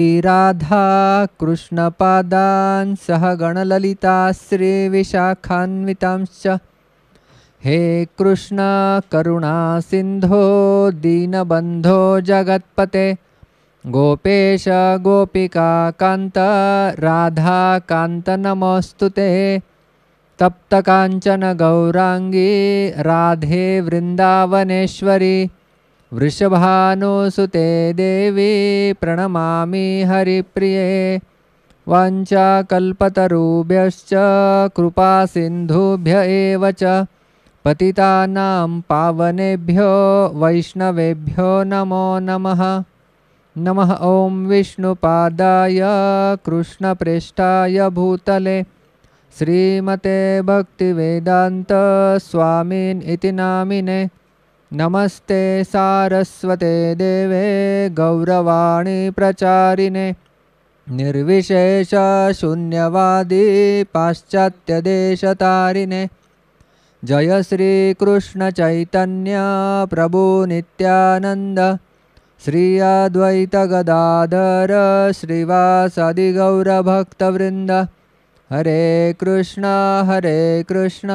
श्री राधा कृष्णपादान् सह गणलललिताश्रीविशाखान्वितांश्च हे कृष्ण करुणासिन्धो दीनबन्धो जगत्पते गोपेश गोपिका ते तप्तकाञ्चन तप्तकाञ्चनगौराङ्गी राधे वृन्दावनेश्वरी वृषभानुसुते देवी प्रणमामि हरिप्रिये वाचाकल्पतरुभ्यश्च कृपासिन्धुभ्य एव च पतितानां पावनेभ्यो वैष्णवेभ्यो नमो नमः नमः ॐ विष्णुपादाय कृष्णप्रेष्ठाय भूतले श्रीमते इति नामिने नमस्ते सारस्वते देवे प्रचारिणे निर्विशेषशून्यवादी पाश्चात्यदेशतारिणे जय श्रीकृष्णचैतन्याप्रभुनित्यानन्द श्रियाद्वैतगदाधर श्रीवासदिगौरभक्तवृन्द हरे कृष्ण हरे कृष्ण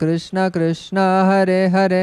कृष्ण कृष्ण हरे हरे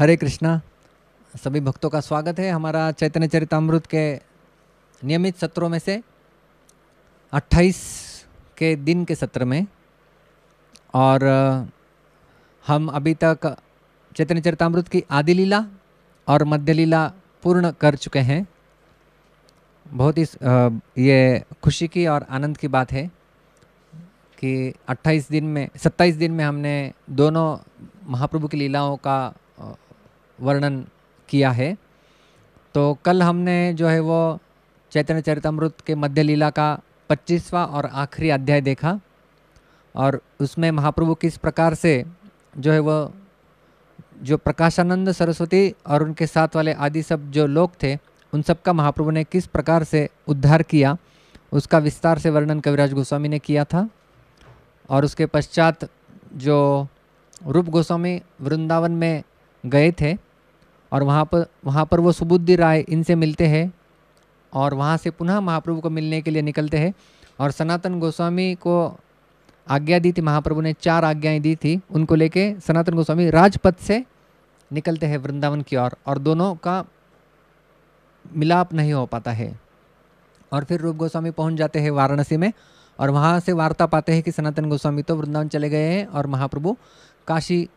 हरे कृष्णा सभी भक्तों का स्वागत है हमारा चैतन्य चरितमृत के नियमित सत्रों में से 28 के दिन के सत्र में और हम अभी तक चैतन्य चरितमृत की आदि लीला और मध्य लीला पूर्ण कर चुके हैं बहुत ही ये खुशी की और आनंद की बात है कि 28 दिन में 27 दिन में हमने दोनों महाप्रभु की लीलाओं का वर्णन किया है तो कल हमने जो है वो चैतन्य चरितमृत के मध्य लीला का पच्चीसवा और आखिरी अध्याय देखा और उसमें महाप्रभु किस प्रकार से जो है वह जो प्रकाशानंद सरस्वती और उनके साथ वाले आदि सब जो लोग थे उन सब का महाप्रभु ने किस प्रकार से उद्धार किया उसका विस्तार से वर्णन कविराज गोस्वामी ने किया था और उसके पश्चात जो रूप गोस्वामी वृंदावन में गए थे और वहाँ पर वहाँ पर वो सुबुद्धि राय इनसे मिलते हैं और वहाँ से पुनः महाप्रभु को मिलने के लिए निकलते हैं और सनातन गोस्वामी को आज्ञा दी थी महाप्रभु ने चार आज्ञाएं दी थी उनको लेके सनातन गोस्वामी राजपथ से निकलते हैं वृंदावन की ओर और, और दोनों का मिलाप नहीं हो पाता है और फिर रूप गोस्वामी पहुंच जाते हैं वाराणसी में और वहाँ से वार्ता पाते हैं कि सनातन गोस्वामी तो वृंदावन चले गए हैं और महाप्रभु काशी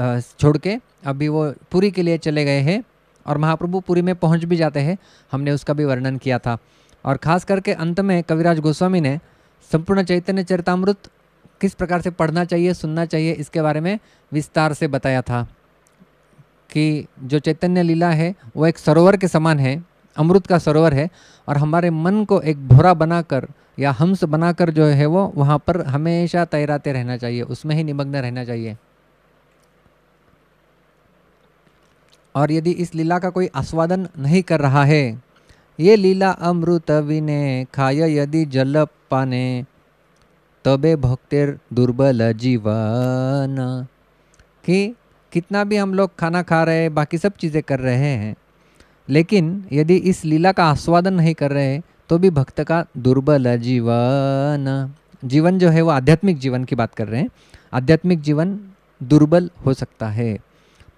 छोड़ के अभी वो पुरी के लिए चले गए हैं और महाप्रभु पुरी में पहुंच भी जाते हैं हमने उसका भी वर्णन किया था और ख़ास करके अंत में कविराज गोस्वामी ने संपूर्ण चैतन्य चरितमृत किस प्रकार से पढ़ना चाहिए सुनना चाहिए इसके बारे में विस्तार से बताया था कि जो चैतन्य लीला है वो एक सरोवर के समान है अमृत का सरोवर है और हमारे मन को एक भोरा बनाकर या हम्स बनाकर जो है वो वहाँ पर हमेशा तैराते रहना चाहिए उसमें ही निमग्न रहना चाहिए और यदि इस लीला का कोई आस्वादन नहीं कर रहा है ये लीला अमृत विने खाय यदि जल पाने तबे भक्तेर दुर्बल जीवन कि कितना भी हम लोग खाना खा रहे हैं बाकी सब चीज़ें कर रहे हैं लेकिन यदि इस लीला का आस्वादन नहीं कर रहे तो भी भक्त का दुर्बल जीवन जीवन जो है वो आध्यात्मिक जीवन की बात कर रहे हैं आध्यात्मिक जीवन दुर्बल हो सकता है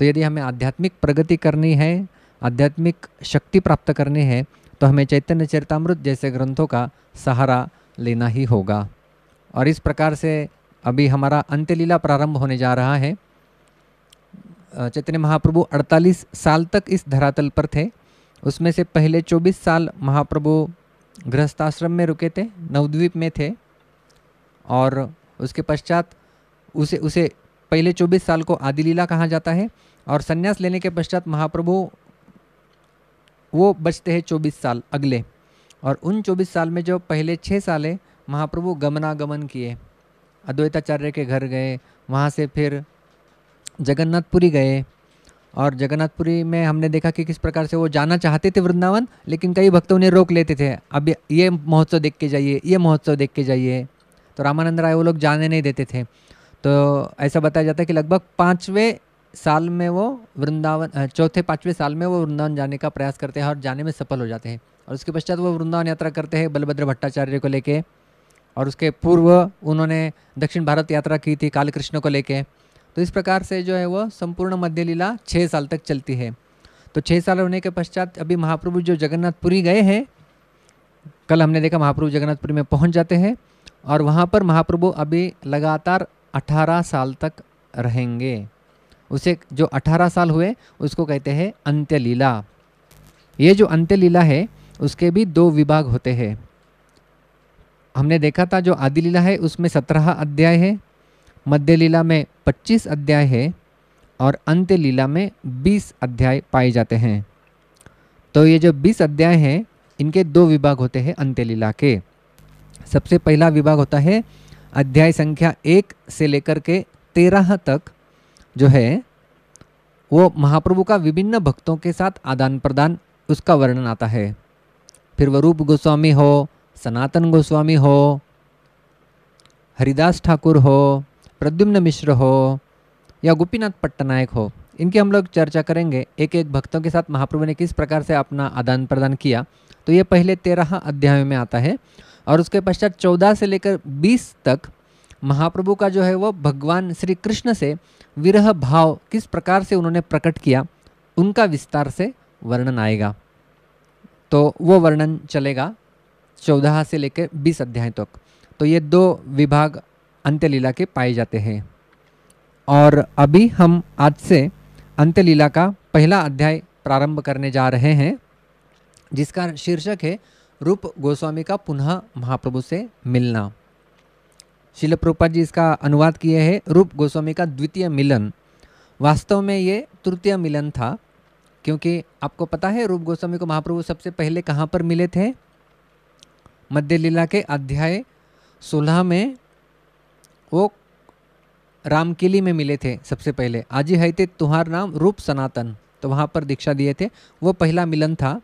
तो यदि हमें आध्यात्मिक प्रगति करनी है आध्यात्मिक शक्ति प्राप्त करनी है तो हमें चैतन्य चरितमृत जैसे ग्रंथों का सहारा लेना ही होगा और इस प्रकार से अभी हमारा अंत्यलीला प्रारंभ होने जा रहा है चैतन्य महाप्रभु 48 साल तक इस धरातल पर थे उसमें से पहले 24 साल महाप्रभु गृहस्थाश्रम में रुके थे नवद्वीप में थे और उसके पश्चात उसे उसे पहले 24 साल को आदिलीला कहा जाता है और संन्यास लेने के पश्चात महाप्रभु वो बचते हैं चौबीस साल अगले और उन चौबीस साल में जो पहले छः साल है महाप्रभु गमनागमन किए अद्वैताचार्य के घर गए वहाँ से फिर जगन्नाथपुरी गए और जगन्नाथपुरी में हमने देखा कि किस प्रकार से वो जाना चाहते थे वृंदावन लेकिन कई भक्त उन्हें रोक लेते थे अब ये महोत्सव देख के जाइए ये महोत्सव देख के जाइए तो रामानंद राय वो लोग जाने नहीं देते थे तो ऐसा बताया जाता है कि लगभग पाँचवें साल में वो वृंदावन चौथे पाँचवें साल में वो वृंदावन जाने का प्रयास करते हैं और जाने में सफल हो जाते हैं और उसके पश्चात वो वृंदावन यात्रा करते हैं बलभद्र भट्टाचार्य को लेके और उसके पूर्व उन्होंने दक्षिण भारत यात्रा की थी कालकृष्ण को लेके तो इस प्रकार से जो है वो संपूर्ण मध्य लीला छः साल तक चलती है तो छः साल होने के पश्चात अभी महाप्रभु जो जगन्नाथपुरी गए हैं कल हमने देखा महाप्रभु जगन्नाथपुरी में पहुँच जाते हैं और वहाँ पर महाप्रभु अभी लगातार अठारह साल तक रहेंगे उसे जो 18 साल हुए उसको कहते हैं अंत्यलीला ये जो अंत्यलीला है उसके भी दो विभाग होते हैं हमने देखा था जो आदि लीला है उसमें सत्रह अध्याय है मध्य लीला में पच्चीस अध्याय है और अंत्य लीला में बीस अध्याय पाए जाते हैं तो ये जो बीस अध्याय हैं इनके दो विभाग होते हैं अंत्य लीला के सबसे पहला विभाग होता है अध्याय संख्या एक से लेकर के तेरह तक जो है वो महाप्रभु का विभिन्न भक्तों के साथ आदान प्रदान उसका वर्णन आता है फिर वरूप गोस्वामी हो सनातन गोस्वामी हो हरिदास ठाकुर हो प्रद्युम्न मिश्र हो या गोपीनाथ पट्टनायक हो इनकी हम लोग चर्चा करेंगे एक एक भक्तों के साथ महाप्रभु ने किस प्रकार से अपना आदान प्रदान किया तो ये पहले तेरह अध्याय में आता है और उसके पश्चात चौदह से लेकर बीस तक महाप्रभु का जो है वो भगवान श्री कृष्ण से विरह भाव किस प्रकार से उन्होंने प्रकट किया उनका विस्तार से वर्णन आएगा तो वो वर्णन चलेगा चौदह से लेकर बीस अध्याय तक तो, ये दो विभाग अंत्यलीला के पाए जाते हैं और अभी हम आज से अंत्यलीला का पहला अध्याय प्रारंभ करने जा रहे हैं जिसका शीर्षक है रूप गोस्वामी का पुनः महाप्रभु से मिलना शिल प्रूपा जी इसका अनुवाद किए हैं रूप गोस्वामी का द्वितीय मिलन वास्तव में ये तृतीय मिलन था क्योंकि आपको पता है रूप गोस्वामी को महाप्रभु सबसे पहले कहाँ पर मिले थे मध्य लीला के अध्याय सोलह में वो रामकेली में मिले थे सबसे पहले आज ही है थे तुम्हार नाम रूप सनातन तो वहाँ पर दीक्षा दिए थे वो पहला मिलन था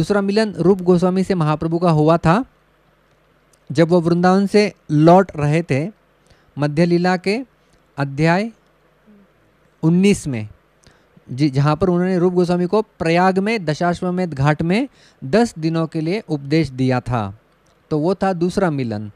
दूसरा मिलन रूप गोस्वामी से महाप्रभु का हुआ था जब वो वृंदावन से लौट रहे थे मध्य लीला के अध्याय 19 में जी जहाँ पर उन्होंने रूप गोस्वामी को प्रयाग में दशाश्वमेध घाट में दस दिनों के लिए उपदेश दिया था तो वो था दूसरा मिलन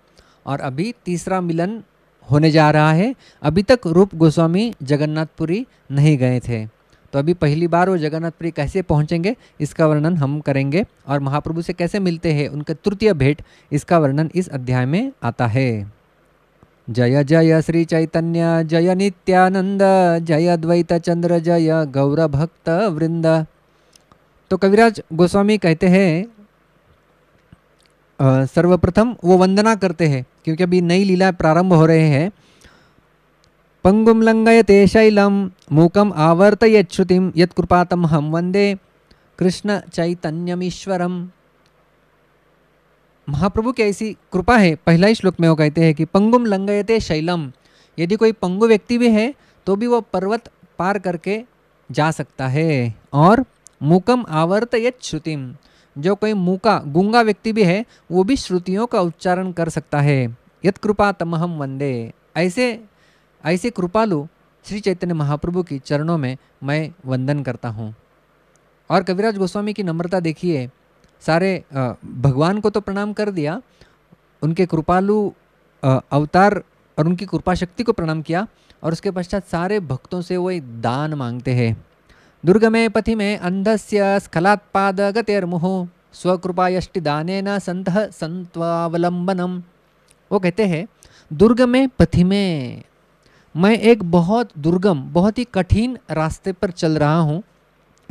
और अभी तीसरा मिलन होने जा रहा है अभी तक रूप गोस्वामी जगन्नाथपुरी नहीं गए थे तो अभी पहली बार वो जगन्नाथपुरी कैसे पहुँचेंगे इसका वर्णन हम करेंगे और महाप्रभु से कैसे मिलते हैं उनका तृतीय भेंट इसका वर्णन इस अध्याय में आता है जय जय श्री चैतन्य जय नित्यानंद जय द्वैत चंद्र जय गौर भक्त वृंद तो कविराज गोस्वामी कहते हैं सर्वप्रथम वो वंदना करते हैं क्योंकि अभी नई लीला प्रारंभ हो रहे हैं पंगुम लंगयते शैलम आवर्त आवर्तयच्छ्रुतिं यत्कृपा हम वंदे कृष्ण चैतन्यमीश्वरम महाप्रभु की ऐसी कृपा है पहला ही श्लोक में वो कहते हैं कि पंगुम लंगयते शैलम यदि कोई पंगु व्यक्ति भी है तो भी वो पर्वत पार करके जा सकता है और मूकम आवर्त यत श्रुतिम जो कोई मूका गुंगा व्यक्ति भी है वो भी श्रुतियों का उच्चारण कर सकता है यत कृपा तमहम वंदे ऐसे ऐसे कृपालु श्री चैतन्य महाप्रभु की चरणों में मैं वंदन करता हूँ और कविराज गोस्वामी की नम्रता देखिए सारे भगवान को तो प्रणाम कर दिया उनके कृपालु अवतार और उनकी कृपा शक्ति को प्रणाम किया और उसके पश्चात सारे भक्तों से वो एक दान मांगते हैं दुर्गमे पथि में अंधस्य स्खलात्पाद गतिर्मुहो न संत संत्वावलंबनम वो कहते हैं दुर्गमे पथि में मैं एक बहुत दुर्गम बहुत ही कठिन रास्ते पर चल रहा हूँ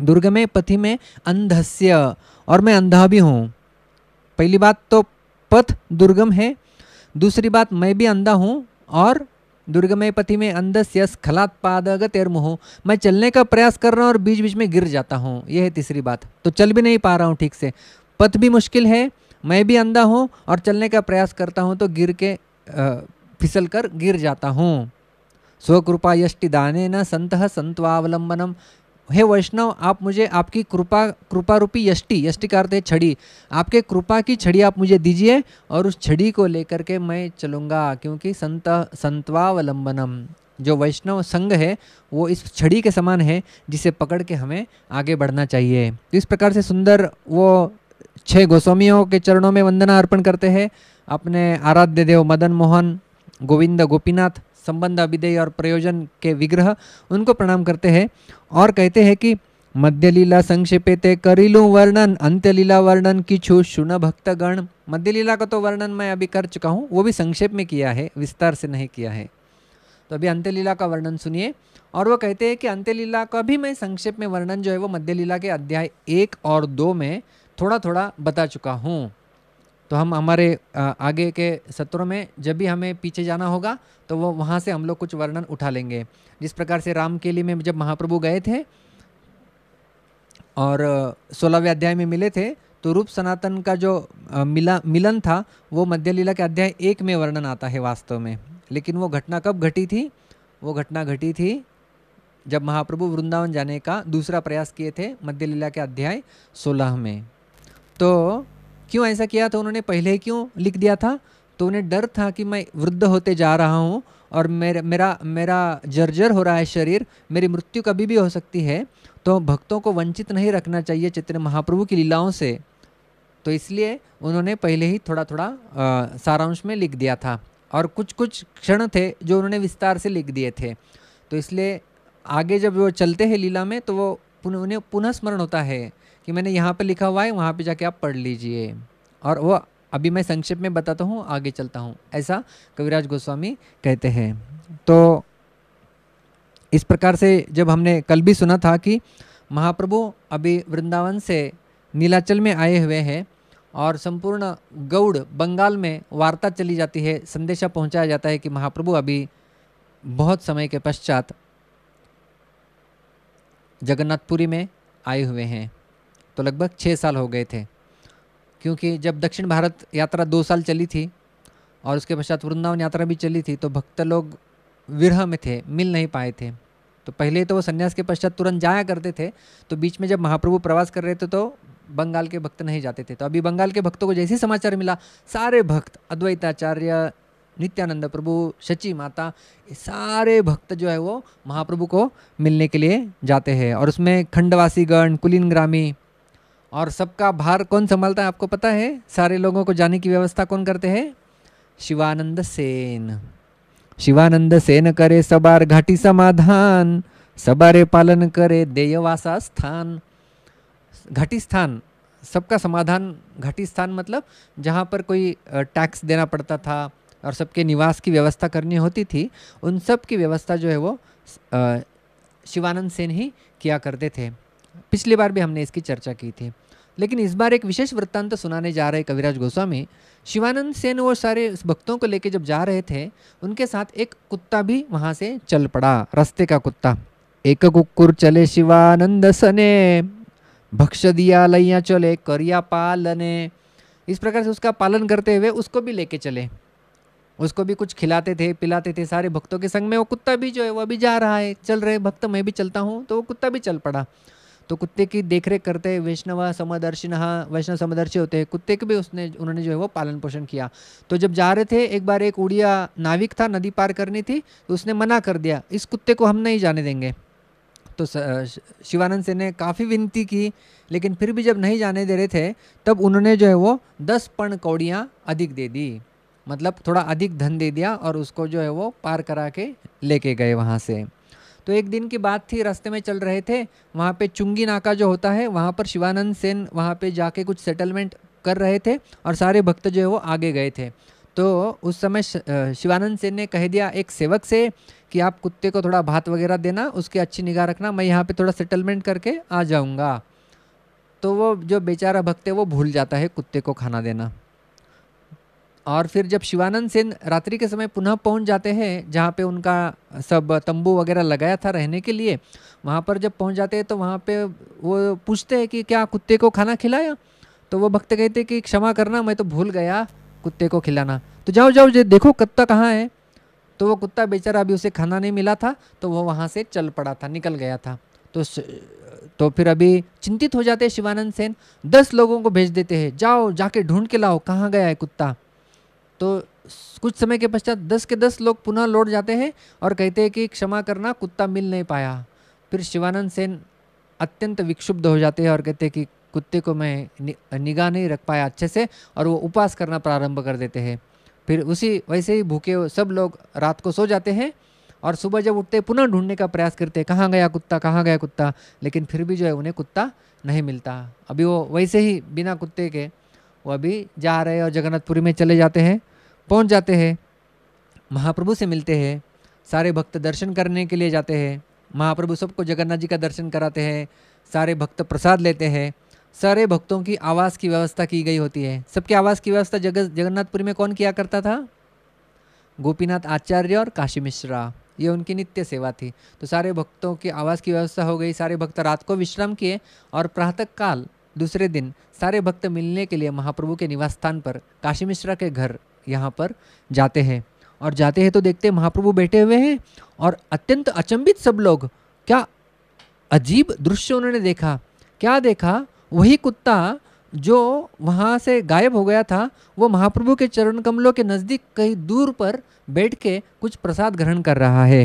दुर्गमे पथि में अंधस्य और मैं अंधा भी हूँ पहली बात तो पथ दुर्गम है दूसरी बात मैं भी अंधा हूँ और दुर्गमय पथि में अंधस्य स्खलात पादगत मुँह मैं चलने का प्रयास कर रहा हूँ और बीच बीच में गिर जाता हूँ यह है तीसरी बात तो चल भी नहीं पा रहा हूँ ठीक से पथ भी मुश्किल है मैं भी अंधा हूँ और चलने का प्रयास करता हूँ तो गिर के फिसल कर गिर जाता हूँ स्वकृपा दाने न संत संत्वावलंबनम हे वैष्णव आप मुझे आपकी कृपा कृपा रूपी यष्टि यष्टि करते छड़ी आपके कृपा की छड़ी आप मुझे दीजिए और उस छड़ी को लेकर के मैं चलूँगा क्योंकि संत संतवावलंबनम जो वैष्णव संग है वो इस छड़ी के समान है जिसे पकड़ के हमें आगे बढ़ना चाहिए तो इस प्रकार से सुंदर वो छः गोस्वामियों के चरणों में वंदना अर्पण करते हैं अपने आराध्य देव मदन मोहन गोविंद गोपीनाथ संबंध अभिदेय और प्रयोजन के विग्रह उनको प्रणाम करते हैं और कहते हैं कि मध्य लीला संक्षेपे ते करीलू वर्णन अंत्य लीला वर्णन की छू सुन भक्तगण मध्य लीला का तो वर्णन मैं अभी कर चुका हूँ वो भी संक्षेप में किया है विस्तार से नहीं किया है तो अभी अंत्यलीला का वर्णन सुनिए और वो कहते हैं कि अंत्यलीला का भी मैं संक्षेप में वर्णन जो है वो मध्य लीला के अध्याय एक और दो में थोड़ा थोड़ा बता चुका हूँ तो हम हमारे आगे के सत्रों में जब भी हमें पीछे जाना होगा तो वो वहाँ से हम लोग कुछ वर्णन उठा लेंगे जिस प्रकार से राम के लिए में जब महाप्रभु गए थे और सोलहवें अध्याय में मिले थे तो रूप सनातन का जो मिला मिलन था वो मध्य लीला के अध्याय एक में वर्णन आता है वास्तव में लेकिन वो घटना कब घटी थी वो घटना घटी थी जब महाप्रभु वृंदावन जाने का दूसरा प्रयास किए थे मध्य लीला के अध्याय सोलह में तो क्यों ऐसा किया था तो उन्होंने पहले ही क्यों लिख दिया था तो उन्हें डर था कि मैं वृद्ध होते जा रहा हूँ और मेरा मेरा मेरा जर्जर हो रहा है शरीर मेरी मृत्यु कभी भी हो सकती है तो भक्तों को वंचित नहीं रखना चाहिए चैतन्य महाप्रभु की लीलाओं से तो इसलिए उन्होंने पहले ही थोड़ा थोड़ा सारांश में लिख दिया था और कुछ कुछ क्षण थे जो उन्होंने विस्तार से लिख दिए थे तो इसलिए आगे जब वो चलते हैं लीला में तो वो उन्हें पुनः स्मरण होता है कि मैंने यहाँ पर लिखा हुआ है वहाँ पर जाके आप पढ़ लीजिए और वो अभी मैं संक्षेप में बताता हूँ आगे चलता हूँ ऐसा कविराज गोस्वामी कहते हैं तो इस प्रकार से जब हमने कल भी सुना था कि महाप्रभु अभी वृंदावन से नीलाचल में आए हुए हैं और संपूर्ण गौड़ बंगाल में वार्ता चली जाती है संदेशा पहुंचाया जाता है कि महाप्रभु अभी बहुत समय के पश्चात जगन्नाथपुरी में आए हुए हैं तो लगभग छः साल हो गए थे क्योंकि जब दक्षिण भारत यात्रा दो साल चली थी और उसके पश्चात वृंदावन यात्रा भी चली थी तो भक्त लोग विरह में थे मिल नहीं पाए थे तो पहले तो वो सन्यास के पश्चात तुरंत जाया करते थे तो बीच में जब महाप्रभु प्रवास कर रहे थे तो बंगाल के भक्त नहीं जाते थे तो अभी बंगाल के भक्तों को जैसे समाचार मिला सारे भक्त अद्वैताचार्य नित्यानंद प्रभु शची माता ये सारे भक्त जो है वो महाप्रभु को मिलने के लिए जाते हैं और उसमें खंडवासीगण कुलीन ग्रामी और सबका भार कौन संभालता है आपको पता है सारे लोगों को जाने की व्यवस्था कौन करते हैं शिवानंद सेन शिवानंद सेन करे सबार घाटी समाधान सबारे पालन करे देयवासा स्थान घाटी स्थान सबका समाधान घाटी स्थान मतलब जहाँ पर कोई टैक्स देना पड़ता था और सबके निवास की व्यवस्था करनी होती थी उन सब की व्यवस्था जो है वो शिवानंद सेन ही किया करते थे पिछली बार भी हमने इसकी चर्चा की थी लेकिन इस बार एक विशेष वृत्तांत सुनाने जा रहे कविराज गोस्वामी शिवानंद सेन और सारे भक्तों को लेके जब जा रहे थे उनके साथ एक कुत्ता भी वहाँ से चल पड़ा रास्ते का कुत्ता एक कुकुर चले शिवानंद सने भक्ष दिया लैया चले करिया पालने इस प्रकार से उसका पालन करते हुए उसको भी लेके चले उसको भी कुछ खिलाते थे पिलाते थे सारे भक्तों के संग में वो कुत्ता भी जो है वो भी जा रहा है चल रहे भक्त मैं भी चलता हूँ तो वो कुत्ता भी चल पड़ा तो कुत्ते की देख रेख करते वैष्णव समदर्शी नहा वैष्णव समदर्शी होते हैं कुत्ते के भी उसने उन्होंने जो है वो पालन पोषण किया तो जब जा रहे थे एक बार एक उड़िया नाविक था नदी पार करनी थी तो उसने मना कर दिया इस कुत्ते को हम नहीं जाने देंगे तो शिवानंद सेन ने काफ़ी विनती की लेकिन फिर भी जब नहीं जाने दे रहे थे तब उन्होंने जो है वो दस पण कौड़ियाँ अधिक दे दी मतलब थोड़ा अधिक धन दे दिया और उसको जो है वो पार करा के लेके गए वहाँ से तो एक दिन की बात थी रास्ते में चल रहे थे वहाँ पे चुंगी नाका जो होता है वहाँ पर शिवानंद सेन वहाँ पे जाके कुछ सेटलमेंट कर रहे थे और सारे भक्त जो है वो आगे गए थे तो उस समय शिवानंद सेन ने कह दिया एक सेवक से कि आप कुत्ते को थोड़ा भात वगैरह देना उसकी अच्छी निगाह रखना मैं यहाँ पर थोड़ा सेटलमेंट करके आ जाऊँगा तो वो जो बेचारा भक्त है वो भूल जाता है कुत्ते को खाना देना और फिर जब शिवानंद सेन रात्रि के समय पुनः पहुंच जाते हैं जहाँ पे उनका सब तंबू वगैरह लगाया था रहने के लिए वहाँ पर जब पहुंच जाते हैं तो वहाँ पे वो पूछते हैं कि क्या कुत्ते को खाना खिलाया तो वो भक्त कहते कि क्षमा करना मैं तो भूल गया कुत्ते को खिलाना तो जाओ जाओ जे देखो कुत्ता कहाँ है तो वो कुत्ता बेचारा अभी उसे खाना नहीं मिला था तो वो वहाँ से चल पड़ा था निकल गया था तो तो फिर अभी चिंतित हो जाते हैं शिवानंद सेन दस लोगों को भेज देते हैं जाओ जाके ढूंढ के लाओ कहाँ गया है कुत्ता तो कुछ समय के पश्चात दस के दस लोग पुनः लौट जाते हैं और कहते हैं कि क्षमा करना कुत्ता मिल नहीं पाया फिर शिवानंद सेन अत्यंत विक्षुब्ध हो जाते हैं और कहते हैं कि कुत्ते को मैं नि, निगाह नहीं रख पाया अच्छे से और वो उपवास करना प्रारंभ कर देते हैं फिर उसी वैसे ही भूखे सब लोग रात को सो जाते हैं और सुबह जब उठते पुनः ढूंढने का प्रयास करते हैं कहाँ गया कुत्ता कहाँ गया कुत्ता लेकिन फिर भी जो है उन्हें कुत्ता नहीं मिलता अभी वो वैसे ही बिना कुत्ते के वो अभी जा रहे और जगन्नाथपुरी में चले जाते हैं पहुंच जाते हैं महाप्रभु से मिलते हैं सारे भक्त दर्शन करने के लिए जाते हैं महाप्रभु सबको जगन्नाथ जी का दर्शन कराते हैं सारे भक्त प्रसाद लेते हैं सारे भक्तों की आवास की व्यवस्था की गई होती है सबके आवास की व्यवस्था जगत जगन्नाथपुरी में कौन किया करता था गोपीनाथ आचार्य और काशी मिश्रा ये उनकी नित्य सेवा थी तो सारे भक्तों की आवास की व्यवस्था हो गई सारे भक्त रात को विश्राम किए और प्रातः काल दूसरे दिन सारे भक्त मिलने के लिए महाप्रभु के निवास स्थान पर काशी मिश्रा के घर यहाँ पर जाते हैं और जाते हैं तो देखते हैं महाप्रभु बैठे हुए हैं और अत्यंत अचंभित सब लोग क्या अजीब दृश्य उन्होंने देखा क्या देखा वही कुत्ता जो वहाँ से गायब हो गया था वो महाप्रभु के चरण कमलों के नज़दीक कहीं दूर पर बैठ के कुछ प्रसाद ग्रहण कर रहा है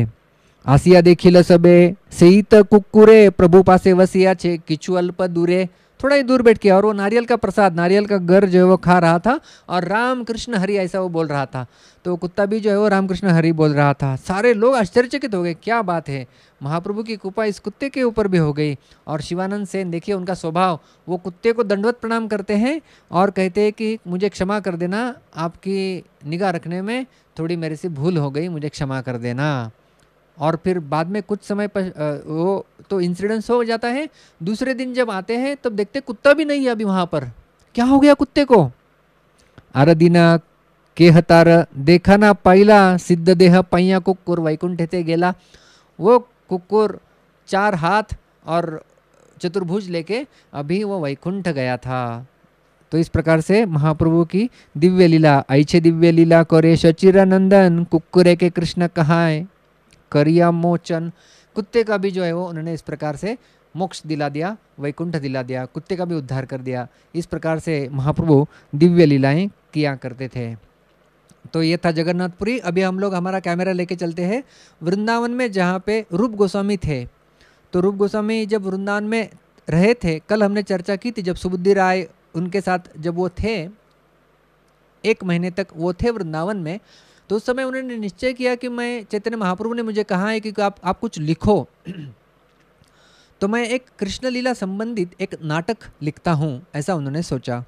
आसिया देखी सबे सीत कुकुरे प्रभु पासे वसिया छे किचू अल्प दूरे थोड़ा ही दूर बैठ के और वो नारियल का प्रसाद नारियल का घर जो है वो खा रहा था और राम कृष्ण हरि ऐसा वो बोल रहा था तो कुत्ता भी जो है वो रामकृष्ण हरि बोल रहा था सारे लोग आश्चर्यचकित हो गए क्या बात है महाप्रभु की कृपा इस कुत्ते के ऊपर भी हो गई और शिवानंद सेन देखिए उनका स्वभाव वो कुत्ते को दंडवत प्रणाम करते हैं और कहते हैं कि मुझे क्षमा कर देना आपकी निगाह रखने में थोड़ी मेरे से भूल हो गई मुझे क्षमा कर देना और फिर बाद में कुछ समय पर वो तो इंसिडेंस हो जाता है दूसरे दिन जब आते हैं तब देखते कुत्ता भी नहीं है अभी वहाँ पर क्या हो गया कुत्ते को के हतार देखा ना पहला सिद्ध देह पैया कुकुर वैकुंठ थे गेला वो कुकुर चार हाथ और चतुर्भुज लेके अभी वो वैकुंठ गया था तो इस प्रकार से महाप्रभु की दिव्य लीला ऐछे दिव्य लीला करे शचिरानंदन कुकुरे के कृष्ण कहाँ करिया मोचन कुत्ते का भी जो है वो उन्होंने इस प्रकार से मोक्ष दिला दिया वैकुंठ दिला दिया कुत्ते का भी उद्धार कर दिया इस प्रकार से महाप्रभु दिव्य लीलाएँ किया करते थे तो ये था जगन्नाथपुरी अभी हम लोग हमारा कैमरा लेके चलते हैं वृंदावन में जहाँ पे रूप गोस्वामी थे तो रूप गोस्वामी जब वृंदावन में रहे थे कल हमने चर्चा की थी जब सुबुद्धि राय उनके साथ जब वो थे एक महीने तक वो थे वृंदावन में तो उस समय उन्होंने निश्चय किया कि मैं चैतन्य महाप्रभु ने मुझे कहा है कि आप आप कुछ लिखो तो मैं एक कृष्ण लीला संबंधित एक नाटक लिखता हूँ ऐसा उन्होंने सोचा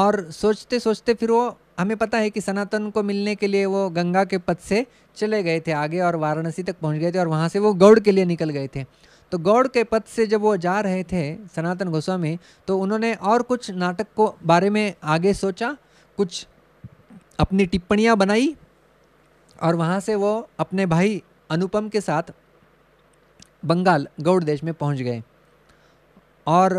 और सोचते सोचते फिर वो हमें पता है कि सनातन को मिलने के लिए वो गंगा के पथ से चले गए थे आगे और वाराणसी तक पहुँच गए थे और वहाँ से वो गौड़ के लिए निकल गए थे तो गौड़ के पथ से जब वो जा रहे थे सनातन गोस्वामी तो उन्होंने और कुछ नाटक को बारे में आगे सोचा कुछ अपनी टिप्पणियाँ बनाई और वहाँ से वो अपने भाई अनुपम के साथ बंगाल गौड़ देश में पहुँच गए और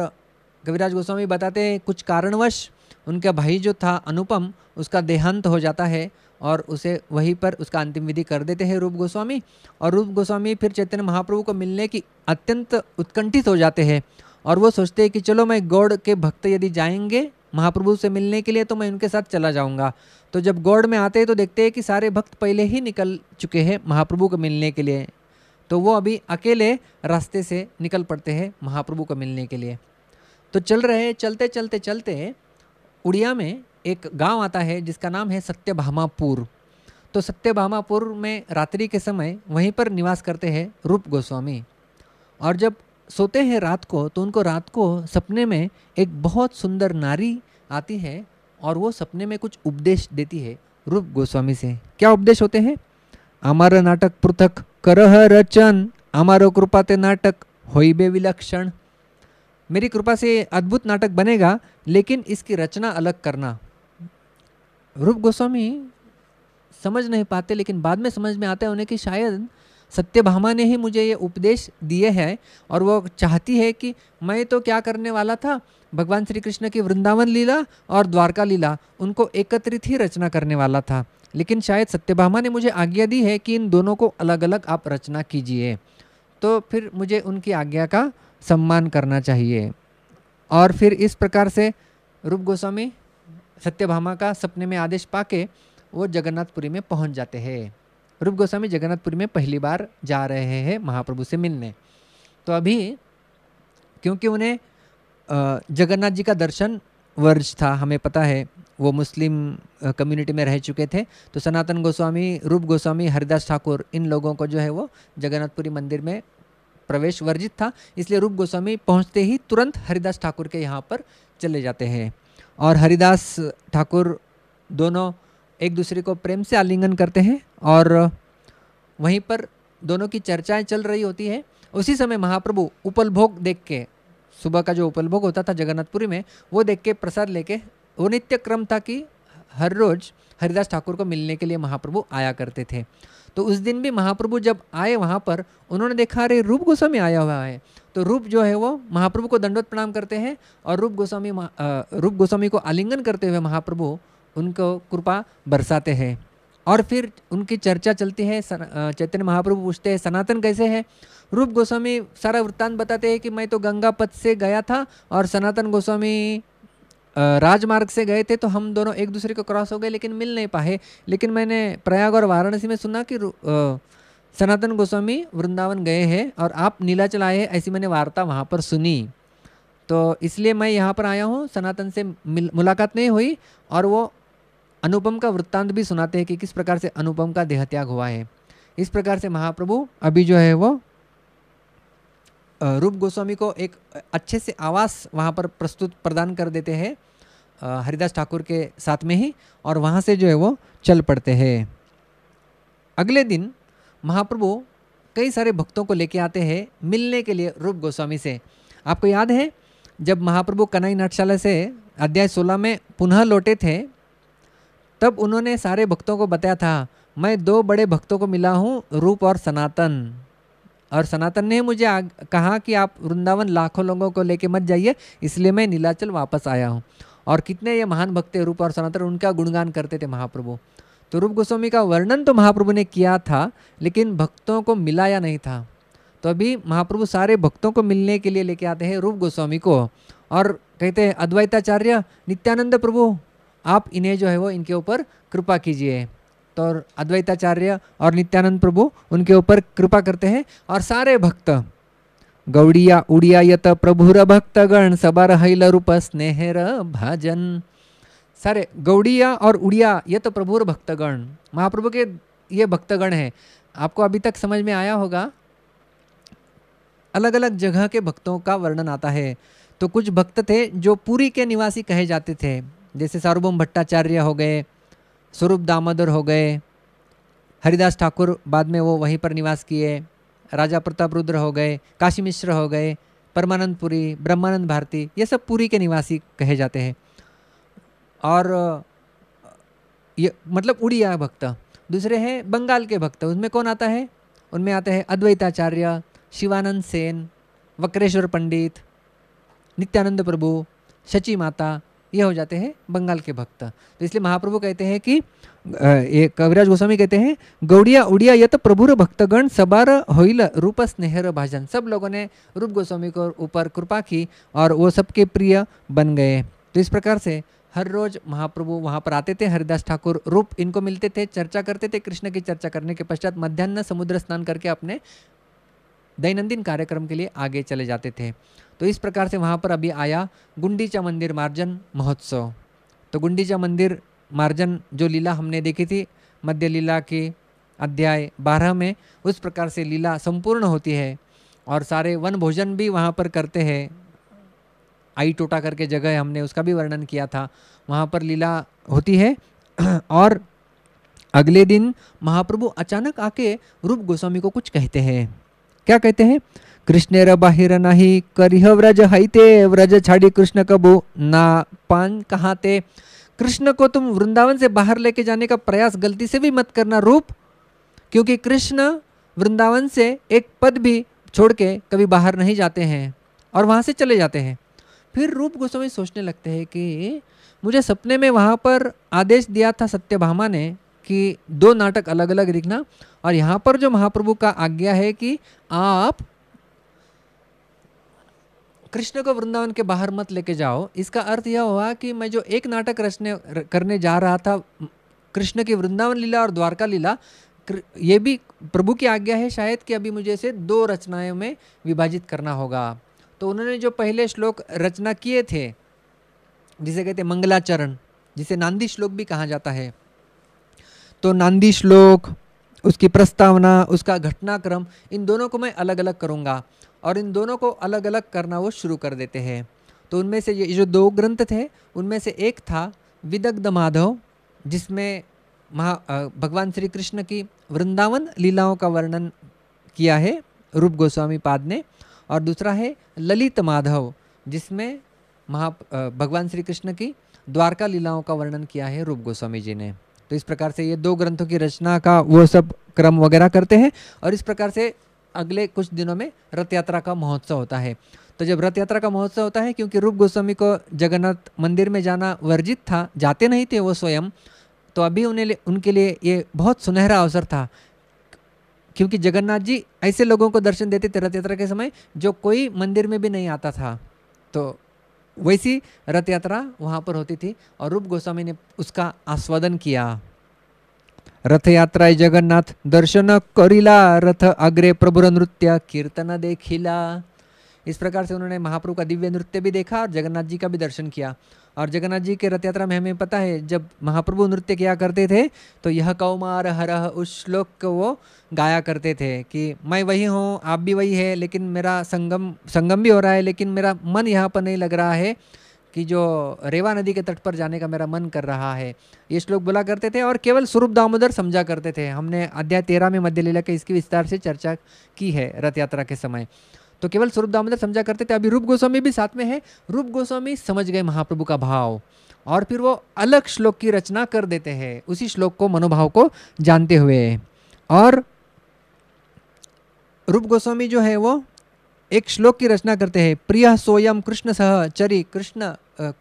कविराज गोस्वामी बताते हैं कुछ कारणवश उनका भाई जो था अनुपम उसका देहांत हो जाता है और उसे वहीं पर उसका अंतिम विधि कर देते हैं रूप गोस्वामी और रूप गोस्वामी फिर चैतन्य महाप्रभु को मिलने की अत्यंत उत्कंठित हो जाते हैं और वो सोचते हैं कि चलो मैं गौड़ के भक्त यदि जाएंगे महाप्रभु से मिलने के लिए तो मैं उनके साथ चला जाऊंगा तो जब गौड़ में आते हैं तो देखते हैं कि सारे भक्त पहले ही निकल चुके हैं महाप्रभु को मिलने के लिए तो वो अभी अकेले रास्ते से निकल पड़ते हैं महाप्रभु को मिलने के लिए तो चल रहे चलते चलते चलते उड़िया में एक गांव आता है जिसका नाम है सत्यभामापुर तो सत्यभामापुर में रात्रि के समय वहीं पर निवास करते हैं रूप गोस्वामी और जब सोते हैं रात को तो उनको रात को सपने में एक बहुत सुंदर नारी आती है और वो सपने में कुछ उपदेश देती है रूप गोस्वामी से क्या उपदेश होते हैं अमार नाटक पृथक करह रचन अमारो कृपा ते नाटक होइबे विलक्षण मेरी कृपा से अद्भुत नाटक बनेगा लेकिन इसकी रचना अलग करना रूप गोस्वामी समझ नहीं पाते लेकिन बाद में समझ में आता है उन्हें कि शायद सत्यभामा ने ही मुझे ये उपदेश दिए हैं और वो चाहती है कि मैं तो क्या करने वाला था भगवान श्री कृष्ण की वृंदावन लीला और द्वारका लीला उनको एकत्रित ही रचना करने वाला था लेकिन शायद सत्यभामा ने मुझे आज्ञा दी है कि इन दोनों को अलग अलग आप रचना कीजिए तो फिर मुझे उनकी आज्ञा का सम्मान करना चाहिए और फिर इस प्रकार से रूप गोस्वामी सत्यभामा का सपने में आदेश पाके वो जगन्नाथपुरी में पहुंच जाते हैं रूप गोस्वामी जगन्नाथपुरी में पहली बार जा रहे हैं महाप्रभु से मिलने तो अभी क्योंकि उन्हें जगन्नाथ जी का दर्शन वर्ज था हमें पता है वो मुस्लिम कम्युनिटी में रह चुके थे तो सनातन गोस्वामी रूप गोस्वामी हरिदास ठाकुर इन लोगों को जो है वो जगन्नाथपुरी मंदिर में प्रवेश वर्जित था इसलिए रूप गोस्वामी पहुंचते ही तुरंत हरिदास ठाकुर के यहाँ पर चले जाते हैं और हरिदास ठाकुर दोनों एक दूसरे को प्रेम से आलिंगन करते हैं और वहीं पर दोनों की चर्चाएं चल रही होती है उसी समय महाप्रभु उपलभोग देख के सुबह का जो उपलभोग होता था जगन्नाथपुरी में वो देख के प्रसाद लेके वो नित्य क्रम था कि हर रोज़ हरिदास ठाकुर को मिलने के लिए महाप्रभु आया करते थे तो उस दिन भी महाप्रभु जब आए वहाँ पर उन्होंने देखा अरे रूप गोस्वामी आया हुआ है तो रूप जो है वो महाप्रभु को दंडवत प्रणाम करते हैं और रूप गोस्वामी रूप गोस्वामी को आलिंगन करते हुए महाप्रभु उनको कृपा बरसाते हैं और फिर उनकी चर्चा चलती है चैतन्य महाप्रभु पूछते हैं सनातन कैसे हैं रूप गोस्वामी सारा वृत्तांत बताते हैं कि मैं तो गंगा पथ से गया था और सनातन गोस्वामी राजमार्ग से गए थे तो हम दोनों एक दूसरे को क्रॉस हो गए लेकिन मिल नहीं पाए लेकिन मैंने प्रयाग और वाराणसी में सुना कि सनातन गोस्वामी वृंदावन गए हैं और आप नीलाचल आए हैं ऐसी मैंने वार्ता वहाँ पर सुनी तो इसलिए मैं यहाँ पर आया हूँ सनातन से मिल मुलाकात नहीं हुई और वो अनुपम का वृत्तांत भी सुनाते हैं कि किस प्रकार से अनुपम का देहत्याग हुआ है इस प्रकार से महाप्रभु अभी जो है वो रूप गोस्वामी को एक अच्छे से आवास वहाँ पर प्रस्तुत प्रदान कर देते हैं हरिदास ठाकुर के साथ में ही और वहाँ से जो है वो चल पड़ते हैं अगले दिन महाप्रभु कई सारे भक्तों को लेके आते हैं मिलने के लिए रूप गोस्वामी से आपको याद है जब महाप्रभु कनाई नाटशाला से अध्याय सोलह में पुनः लौटे थे तब उन्होंने सारे भक्तों को बताया था मैं दो बड़े भक्तों को मिला हूँ रूप और सनातन और सनातन ने मुझे आग, कहा कि आप वृंदावन लाखों लोगों को लेके मत जाइए इसलिए मैं नीलाचल वापस आया हूँ और कितने ये महान भक्त रूप और सनातन उनका गुणगान करते थे महाप्रभु तो रूप गोस्वामी का वर्णन तो महाप्रभु ने किया था लेकिन भक्तों को मिला या नहीं था तो अभी महाप्रभु सारे भक्तों को मिलने के लिए लेके आते हैं रूप गोस्वामी को और कहते हैं अद्वैताचार्य नित्यानंद प्रभु आप इन्हें जो है वो इनके ऊपर कृपा कीजिए तो अद्वैताचार्य और नित्यानंद प्रभु उनके ऊपर कृपा करते हैं और सारे भक्त गौड़िया उड़िया यत प्रभुर भक्तगण सबर हैल रूप स्नेहर भाजन सारे गौड़िया और उड़िया यत प्रभुर भक्तगण महाप्रभु के ये भक्तगण है आपको अभी तक समझ में आया होगा अलग अलग जगह के भक्तों का वर्णन आता है तो कुछ भक्त थे जो पुरी के निवासी कहे जाते थे जैसे सार्वभौम भट्टाचार्य हो गए स्वरूप दामोदर हो गए हरिदास ठाकुर बाद में वो वहीं पर निवास किए राजा प्रताप रुद्र हो गए काशी मिश्र हो गए परमानंद पुरी ब्रह्मानंद भारती ये सब पुरी के निवासी कहे जाते हैं और ये मतलब उड़िया भक्त दूसरे हैं बंगाल के भक्त उनमें कौन आता है उनमें आते हैं अद्वैताचार्य शिवानंद सेन वक्रेश्वर पंडित नित्यानंद प्रभु शची माता ये हो जाते हैं बंगाल के भक्त तो इसलिए महाप्रभु कहते हैं कि ये कविराज गोस्वामी कहते हैं गौड़िया उड़िया यत प्रभुर भक्तगण सबार होइल रूप स्नेहर भाजन सब लोगों ने रूप गोस्वामी को ऊपर कृपा की और वो सबके प्रिय बन गए तो इस प्रकार से हर रोज महाप्रभु वहाँ पर आते थे हरिदास ठाकुर रूप इनको मिलते थे चर्चा करते थे कृष्ण की चर्चा करने के पश्चात मध्यान्ह समुद्र स्नान करके अपने दैनंदिन कार्यक्रम के लिए आगे चले जाते थे तो इस प्रकार से वहाँ पर अभी आया गुंडीचा मंदिर मार्जन महोत्सव तो गुंडीचा मंदिर मार्जन जो लीला हमने देखी थी मध्य लीला के अध्याय बारह में उस प्रकार से लीला संपूर्ण होती है और सारे वन भोजन भी वहाँ पर करते हैं आई टोटा करके जगह हमने उसका भी वर्णन किया था वहाँ पर लीला होती है और अगले दिन महाप्रभु अचानक आके रूप गोस्वामी को कुछ कहते हैं क्या कहते हैं कृष्णेर बाहिर नहीं करिह व्रज हईते व्रज छाड़ी कृष्ण कबू ना पान कहाँ कृष्ण को तुम वृंदावन से बाहर लेके जाने का प्रयास गलती से भी मत करना रूप क्योंकि कृष्ण वृंदावन से एक पद भी छोड़ के कभी बाहर नहीं जाते हैं और वहाँ से चले जाते हैं फिर रूप गोस्वामी सोचने लगते हैं कि मुझे सपने में वहाँ पर आदेश दिया था सत्यभामा ने कि दो नाटक अलग अलग लिखना और यहाँ पर जो महाप्रभु का आज्ञा है कि आप कृष्ण को वृंदावन के बाहर मत लेके जाओ इसका अर्थ यह हुआ कि मैं जो एक नाटक रचने करने जा रहा था कृष्ण की वृंदावन लीला और द्वारका लीला ये भी प्रभु की आज्ञा है शायद कि अभी मुझे इसे दो रचनाएं में विभाजित करना होगा तो उन्होंने जो पहले श्लोक रचना किए थे जिसे कहते मंगलाचरण जिसे नांदी श्लोक भी कहा जाता है तो नांदी श्लोक उसकी प्रस्तावना उसका घटनाक्रम इन दोनों को मैं अलग अलग करूँगा और इन दोनों को अलग अलग करना वो शुरू कर देते हैं तो उनमें से ये जो दो ग्रंथ थे उनमें से एक था विदग्ध माधव जिसमें महा भगवान श्री कृष्ण की वृंदावन लीलाओं का वर्णन किया है रूप गोस्वामी पाद ने और दूसरा है ललित माधव जिसमें महा भगवान श्री कृष्ण की द्वारका लीलाओं का वर्णन किया है रूप गोस्वामी जी ने तो इस प्रकार से ये दो ग्रंथों की रचना का वो सब क्रम वगैरह करते हैं और इस प्रकार से अगले कुछ दिनों में रथ यात्रा का महोत्सव होता है तो जब रथ यात्रा का महोत्सव होता है क्योंकि रूप गोस्वामी को जगन्नाथ मंदिर में जाना वर्जित था जाते नहीं थे वो स्वयं तो अभी उन्हें उनके लिए ये बहुत सुनहरा अवसर था क्योंकि जगन्नाथ जी ऐसे लोगों को दर्शन देते थे रथ यात्रा के समय जो कोई मंदिर में भी नहीं आता था तो वैसी रथ यात्रा वहाँ पर होती थी और रूप गोस्वामी ने उसका आस्वादन किया रथयात्राए जगन्नाथ दर्शन करिला रथ अग्रे प्रभुर नृत्य कीर्तन देखिला इस प्रकार से उन्होंने महाप्रभु का दिव्य नृत्य भी देखा और जगन्नाथ जी का भी दर्शन किया और जगन्नाथ जी के रथ यात्रा में हमें पता है जब महाप्रभु नृत्य किया करते थे तो यह कौमार हर उस श्लोक को वो गाया करते थे कि मैं वही हूँ आप भी वही है लेकिन मेरा संगम संगम भी हो रहा है लेकिन मेरा मन यहाँ पर नहीं लग रहा है कि जो रेवा नदी के तट पर जाने का मेरा मन कर रहा है ये श्लोक बोला करते थे और केवल स्वरूप दामोदर समझा करते थे हमने अध्याय तेरह में मध्य लीला के इसकी विस्तार से चर्चा की है रथ यात्रा के समय तो केवल स्वरूप दामोदर समझा करते थे अभी रूप गोस्वामी भी साथ में है रूप गोस्वामी समझ गए महाप्रभु का भाव और फिर वो अलग श्लोक की रचना कर देते हैं उसी श्लोक को मनोभाव को जानते हुए और रूप गोस्वामी जो है वो एक श्लोक की रचना करते हैं प्रिय सोयम कृष्ण सह चरी कृष्ण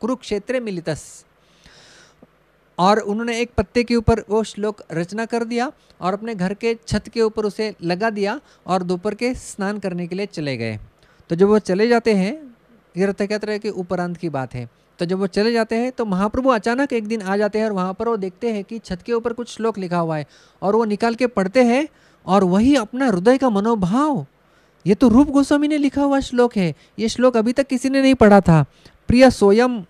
कुरुक्षेत्र मिलितस और उन्होंने एक पत्ते के ऊपर वो श्लोक रचना कर दिया और अपने घर के छत के ऊपर उसे लगा दिया और दोपहर के स्नान करने के लिए चले गए तो जब वो चले जाते हैं ये रथयात्रा के उपरांत की बात है तो जब वो चले जाते हैं तो महाप्रभु अचानक एक दिन आ जाते हैं और वहाँ पर वो देखते हैं कि छत के ऊपर कुछ श्लोक लिखा हुआ है और वो निकाल के पढ़ते हैं और वही अपना हृदय का मनोभाव ये तो रूप गोस्वामी ने लिखा हुआ श्लोक है ये श्लोक अभी तक किसी ने नहीं पढ़ा था प्रिय स्वयं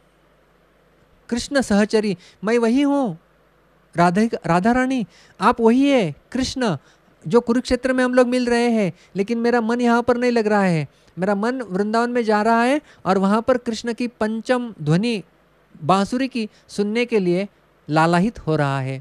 कृष्ण सहचरी मैं वही हूँ राधा राधा रानी आप वही है कृष्ण जो कुरुक्षेत्र में हम लोग मिल रहे हैं लेकिन मेरा मन यहाँ पर नहीं लग रहा है मेरा मन वृंदावन में जा रहा है और वहाँ पर कृष्ण की पंचम ध्वनि बांसुरी की सुनने के लिए लालाहित हो रहा है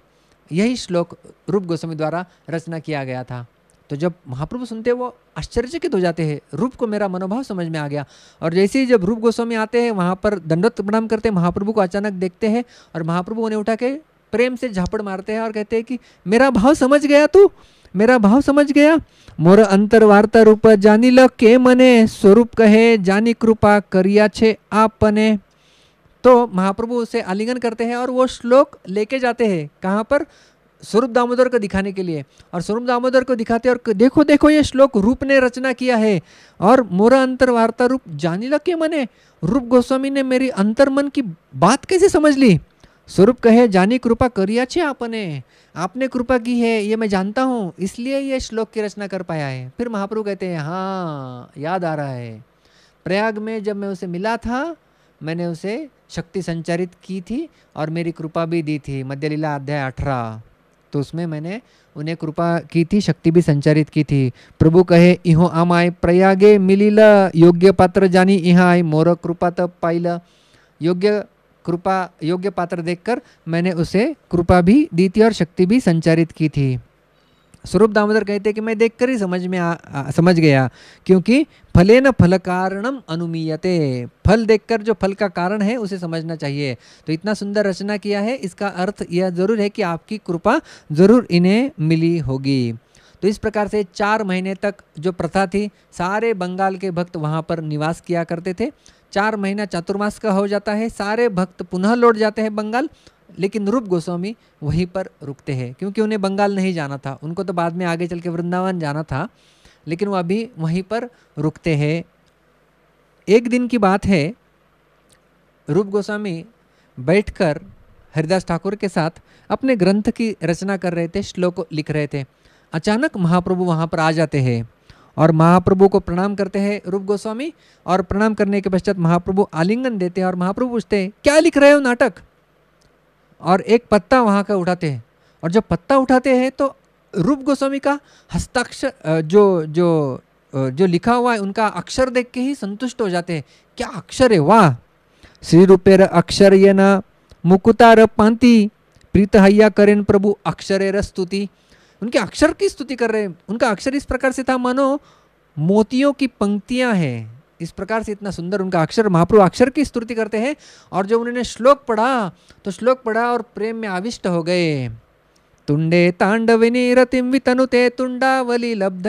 यही श्लोक रूप गोस्वामी द्वारा रचना किया गया था तो जब महाप्रभु सुनते हैं वो आश्चर्यचकित हो जाते हैं रूप को मेरा मनोभाव समझ में आ गया और जैसे ही जब रूप गोस्वामी आते हैं वहाँ पर दंडवत प्रणाम करते हैं महाप्रभु को अचानक देखते हैं और महाप्रभु उन्हें उठा के प्रेम से झापड़ मारते हैं और कहते हैं कि मेरा भाव समझ गया तू मेरा भाव समझ गया मोर अंतरवार्ता रूप जानी ल के मने स्वरूप कहे जानी कृपा करिया छे आपने तो महाप्रभु उसे आलिंगन करते हैं और वो श्लोक लेके जाते हैं कहाँ पर स्वरूप दामोदर को दिखाने के लिए और स्वरूप दामोदर को दिखाते और देखो देखो ये श्लोक रूप ने रचना किया है और मोरा अंतरवार्ता रूप जानी लगे मने रूप गोस्वामी ने मेरी अंतर मन की बात कैसे समझ ली स्वरूप कहे जानी कृपा करिया छे आपने आपने कृपा की है ये मैं जानता हूँ इसलिए ये श्लोक की रचना कर पाया है फिर महाप्रभु कहते हैं हाँ याद आ रहा है प्रयाग में जब मैं उसे मिला था मैंने उसे शक्ति संचारित की थी और मेरी कृपा भी दी थी मध्य लीला अध्याय अठारह तो उसमें मैंने उन्हें कृपा की थी शक्ति भी संचारित की थी प्रभु कहे इहो आम आय प्रयागे मिलिल योग्य पात्र जानी यहाँ आई मोर कृपा तब पाइल योग्य कृपा योग्य पात्र देखकर मैंने उसे कृपा भी दी थी और शक्ति भी संचारित की थी स्वरूप दामोदर कहते कि मैं देखकर ही समझ में आ, आ, समझ गया क्योंकि फले न फल कारणम अनुमीयते फल देखकर जो फल का कारण है उसे समझना चाहिए तो इतना सुंदर रचना किया है इसका अर्थ यह जरूर है कि आपकी कृपा जरूर इन्हें मिली होगी तो इस प्रकार से चार महीने तक जो प्रथा थी सारे बंगाल के भक्त वहाँ पर निवास किया करते थे चार महीना चातुर्मास का हो जाता है सारे भक्त पुनः लौट जाते हैं बंगाल लेकिन रूप गोस्वामी वहीं पर रुकते हैं क्योंकि उन्हें बंगाल नहीं जाना था उनको तो बाद में आगे चल के वृंदावन जाना था लेकिन वो अभी वहीं पर रुकते हैं एक दिन की बात है रूप गोस्वामी बैठकर हरिदास ठाकुर के साथ अपने ग्रंथ की रचना कर रहे थे श्लोक लिख रहे थे अचानक महाप्रभु वहाँ पर आ जाते हैं और महाप्रभु को प्रणाम करते हैं रूप गोस्वामी और प्रणाम करने के पश्चात महाप्रभु आलिंगन देते हैं और महाप्रभु पूछते हैं क्या लिख रहे हो नाटक और एक पत्ता वहाँ का उठाते हैं और जब पत्ता उठाते हैं तो रूप गोस्वामी का हस्ताक्षर जो जो जो लिखा हुआ है उनका अक्षर देख के ही संतुष्ट हो जाते हैं क्या अक्षर है वाह श्री रूपेर अक्षर ये न मुकुतार पांति प्रीत हैया करेन प्रभु अक्षर स्तुति उनके अक्षर की स्तुति कर रहे हैं उनका अक्षर इस प्रकार से था मानो मोतियों की पंक्तियां हैं इस प्रकार से इतना सुंदर उनका अक्षर महाप्रभु अक्षर की स्तुति करते हैं और जब उन्होंने श्लोक पढ़ा तो श्लोक पढ़ा और प्रेम में आविष्ट हो गए तुंडे तांडविनी रतिम वितनुते तुंडावली लब्ध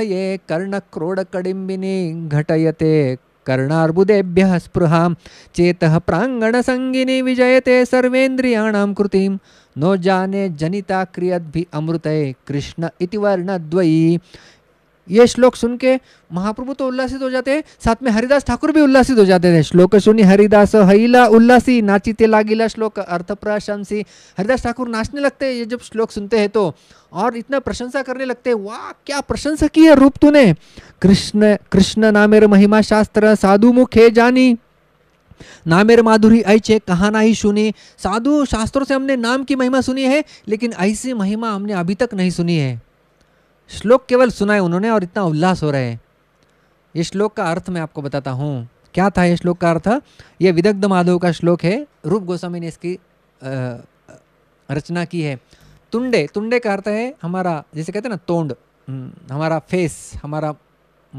कर्ण क्रोड कडिम्बिनी घटयते कर्णार्बुदेभ्य स्पृहा चेत प्रांगण संगिनी विजयते सर्वेन्द्रिया कृति नो जाने जनिता क्रियद्भि अमृत कृष्ण इति वर्ण द्वयी ये श्लोक सुन के महाप्रभु तो उल्लासित हो जाते हैं साथ में हरिदास ठाकुर भी उल्लासित हो जाते थे श्लोक सुनी हरिदास हईला उल्लासी नाचिते लागिला श्लोक अर्थ प्रशंसी हरिदास ठाकुर नाचने लगते हैं ये जब श्लोक सुनते हैं तो और इतना प्रशंसा करने लगते हैं वाह क्या प्रशंसा की है रूप तूने कृष्ण कृष्ण नामेर महिमा शास्त्र साधु मुखे जानी नामेर माधुरी ऐचे ना ही सुनी साधु शास्त्रों से हमने नाम की महिमा सुनी है लेकिन ऐसी महिमा हमने अभी तक नहीं सुनी है श्लोक केवल सुनाए उन्होंने और इतना उल्लास हो रहे हैं ये श्लोक का अर्थ मैं आपको बताता हूँ क्या था ये श्लोक का अर्थ ये विदग्ध माधव का श्लोक है रूप गोस्वामी ने इसकी आ, रचना की है तुंडे तुंडे का अर्थ है हमारा जैसे कहते हैं ना तोंड हम्म, हमारा फेस हमारा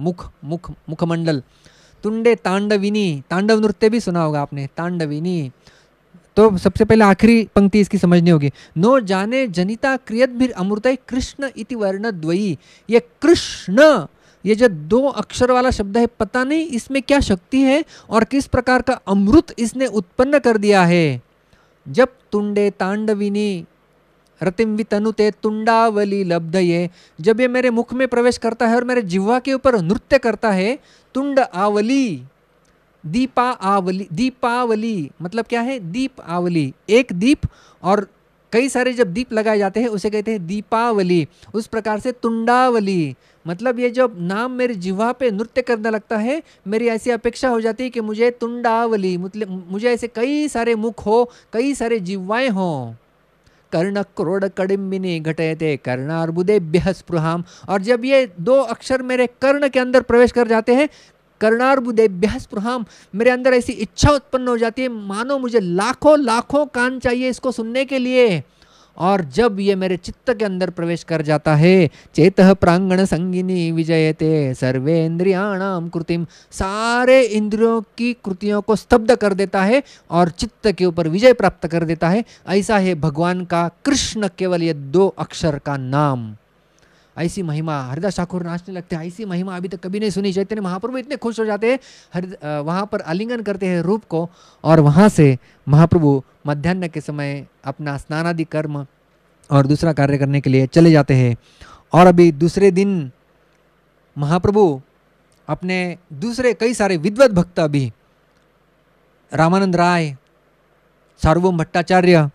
मुख मुख मुखमंडल तुंडे तांडविनी तांडव नृत्य भी सुना होगा आपने तांडविनी तो सबसे पहले आखिरी पंक्ति इसकी समझनी होगी नो जाने जनिता क्रियत भी अमृता कृष्ण इति वर्ण द्वयी ये कृष्ण ये जो दो अक्षर वाला शब्द है पता नहीं इसमें क्या शक्ति है और किस प्रकार का अमृत इसने उत्पन्न कर दिया है जब तुंडे तांडविनी रतिम तनुते तुंडावली लब्ध ये जब ये मेरे मुख में प्रवेश करता है और मेरे जिह्वा के ऊपर नृत्य करता है तुंड आवली दीपावली दीपावली मतलब क्या है दीपावली एक दीप और कई सारे जब दीप लगाए जाते हैं उसे कहते हैं दीपावली उस प्रकार से तुंडावली मतलब ये जब नाम मेरे जिह्वा पे नृत्य करने लगता है मेरी ऐसी अपेक्षा हो जाती है कि मुझे तुंडावली मतलब मुझे ऐसे कई सारे मुख हो कई सारे जिह्वाएँ हों कर्ण क्रोड कड़िम्बिनी घटयते कर्णार्बुदे स्पृहाम और जब ये दो अक्षर मेरे कर्ण के अंदर प्रवेश कर जाते हैं करणार्बुदेभ्य स्पृहा मेरे अंदर ऐसी इच्छा उत्पन्न हो जाती है मानो मुझे लाखों लाखों कान चाहिए इसको सुनने के लिए और जब ये मेरे चित्त के अंदर प्रवेश कर जाता है चेत प्रांगण संगिनी विजयते सर्वे इंद्रियाणाम कृतिम सारे इंद्रियों की कृतियों को स्तब्ध कर देता है और चित्त के ऊपर विजय प्राप्त कर देता है ऐसा है भगवान का कृष्ण केवल ये दो अक्षर का नाम ऐसी महिमा हरिदास ठाकुर नाचने लगते हैं ऐसी महिमा अभी तक कभी नहीं सुनी चैतन्य महाप्रभु इतने खुश हो जाते हैं हर वहाँ पर आलिंगन करते हैं रूप को और वहाँ से महाप्रभु मध्यान्ह के समय अपना स्नानादि कर्म और दूसरा कार्य करने के लिए चले जाते हैं और अभी दूसरे दिन महाप्रभु अपने दूसरे कई सारे विद्वत भक्त अभी रामानंद राय सार्वभम भट्टाचार्य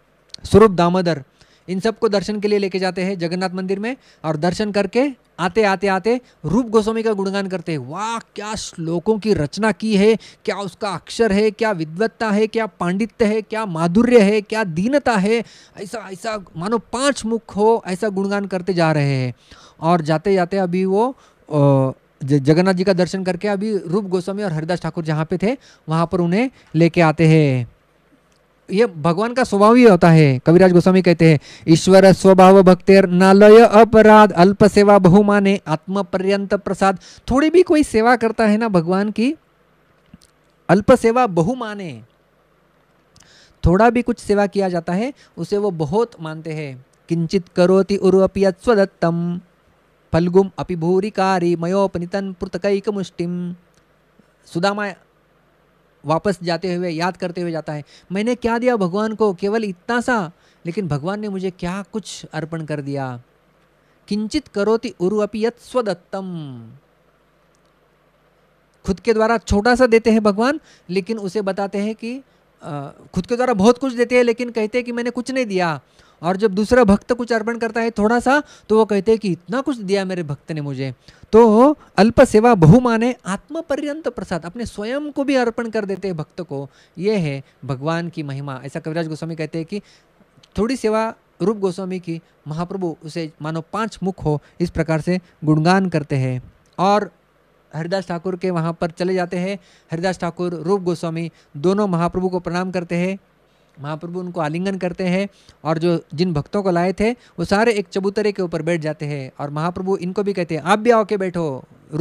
स्वरूप दामोदर इन सबको दर्शन के लिए लेके जाते हैं जगन्नाथ मंदिर में और दर्शन करके आते आते आते रूप गोस्वामी का गुणगान करते हैं वाह क्या श्लोकों की रचना की है क्या उसका अक्षर है क्या विद्वत्ता है क्या पांडित्य है क्या माधुर्य है क्या दीनता है ऐसा ऐसा मानो पांच मुख हो ऐसा गुणगान करते जा रहे हैं और जाते जाते अभी वो जगन्नाथ जी का दर्शन करके अभी रूप गोस्वामी और हरिदास ठाकुर जहाँ पे थे वहाँ पर उन्हें लेके आते हैं ये भगवान का स्वभाव ही होता है कविराज गोस्वामी कहते हैं ईश्वर स्वभाव भक्तेर नालय अपराध अल्प सेवा बहुमाने आत्म पर्यंत प्रसाद थोड़ी भी कोई सेवा करता है ना भगवान की अल्प सेवा बहुमाने थोड़ा भी कुछ सेवा किया जाता है उसे वो बहुत मानते हैं किंचित करोति उर्वपी स्वदत्तम फलगुम अपि भूरिकारी मयोपनितन मुष्टिम सुदामा वापस जाते हुए याद करते हुए जाता है मैंने क्या दिया भगवान को केवल इतना सा लेकिन भगवान ने मुझे क्या कुछ अर्पण कर दिया किंचित करोति उरुअपि यत स्वदत्तम खुद के द्वारा छोटा सा देते हैं भगवान लेकिन उसे बताते हैं कि खुद के द्वारा बहुत कुछ देते हैं लेकिन कहते हैं कि मैंने कुछ नहीं दिया और जब दूसरा भक्त कुछ अर्पण करता है थोड़ा सा तो वो कहते हैं कि इतना कुछ दिया मेरे भक्त ने मुझे तो अल्प सेवा बहुमाने आत्मपर्यंत प्रसाद अपने स्वयं को भी अर्पण कर देते हैं भक्त को ये है भगवान की महिमा ऐसा कविराज गोस्वामी कहते हैं कि थोड़ी सेवा रूप गोस्वामी की महाप्रभु उसे मानो पांच मुख हो इस प्रकार से गुणगान करते हैं और हरिदास ठाकुर के वहाँ पर चले जाते हैं हरिदास ठाकुर रूप गोस्वामी दोनों महाप्रभु को प्रणाम करते हैं महाप्रभु उनको आलिंगन करते हैं और जो जिन भक्तों को लाए थे वो सारे एक चबूतरे के ऊपर बैठ जाते हैं और महाप्रभु इनको भी कहते हैं आप भी आओ के बैठो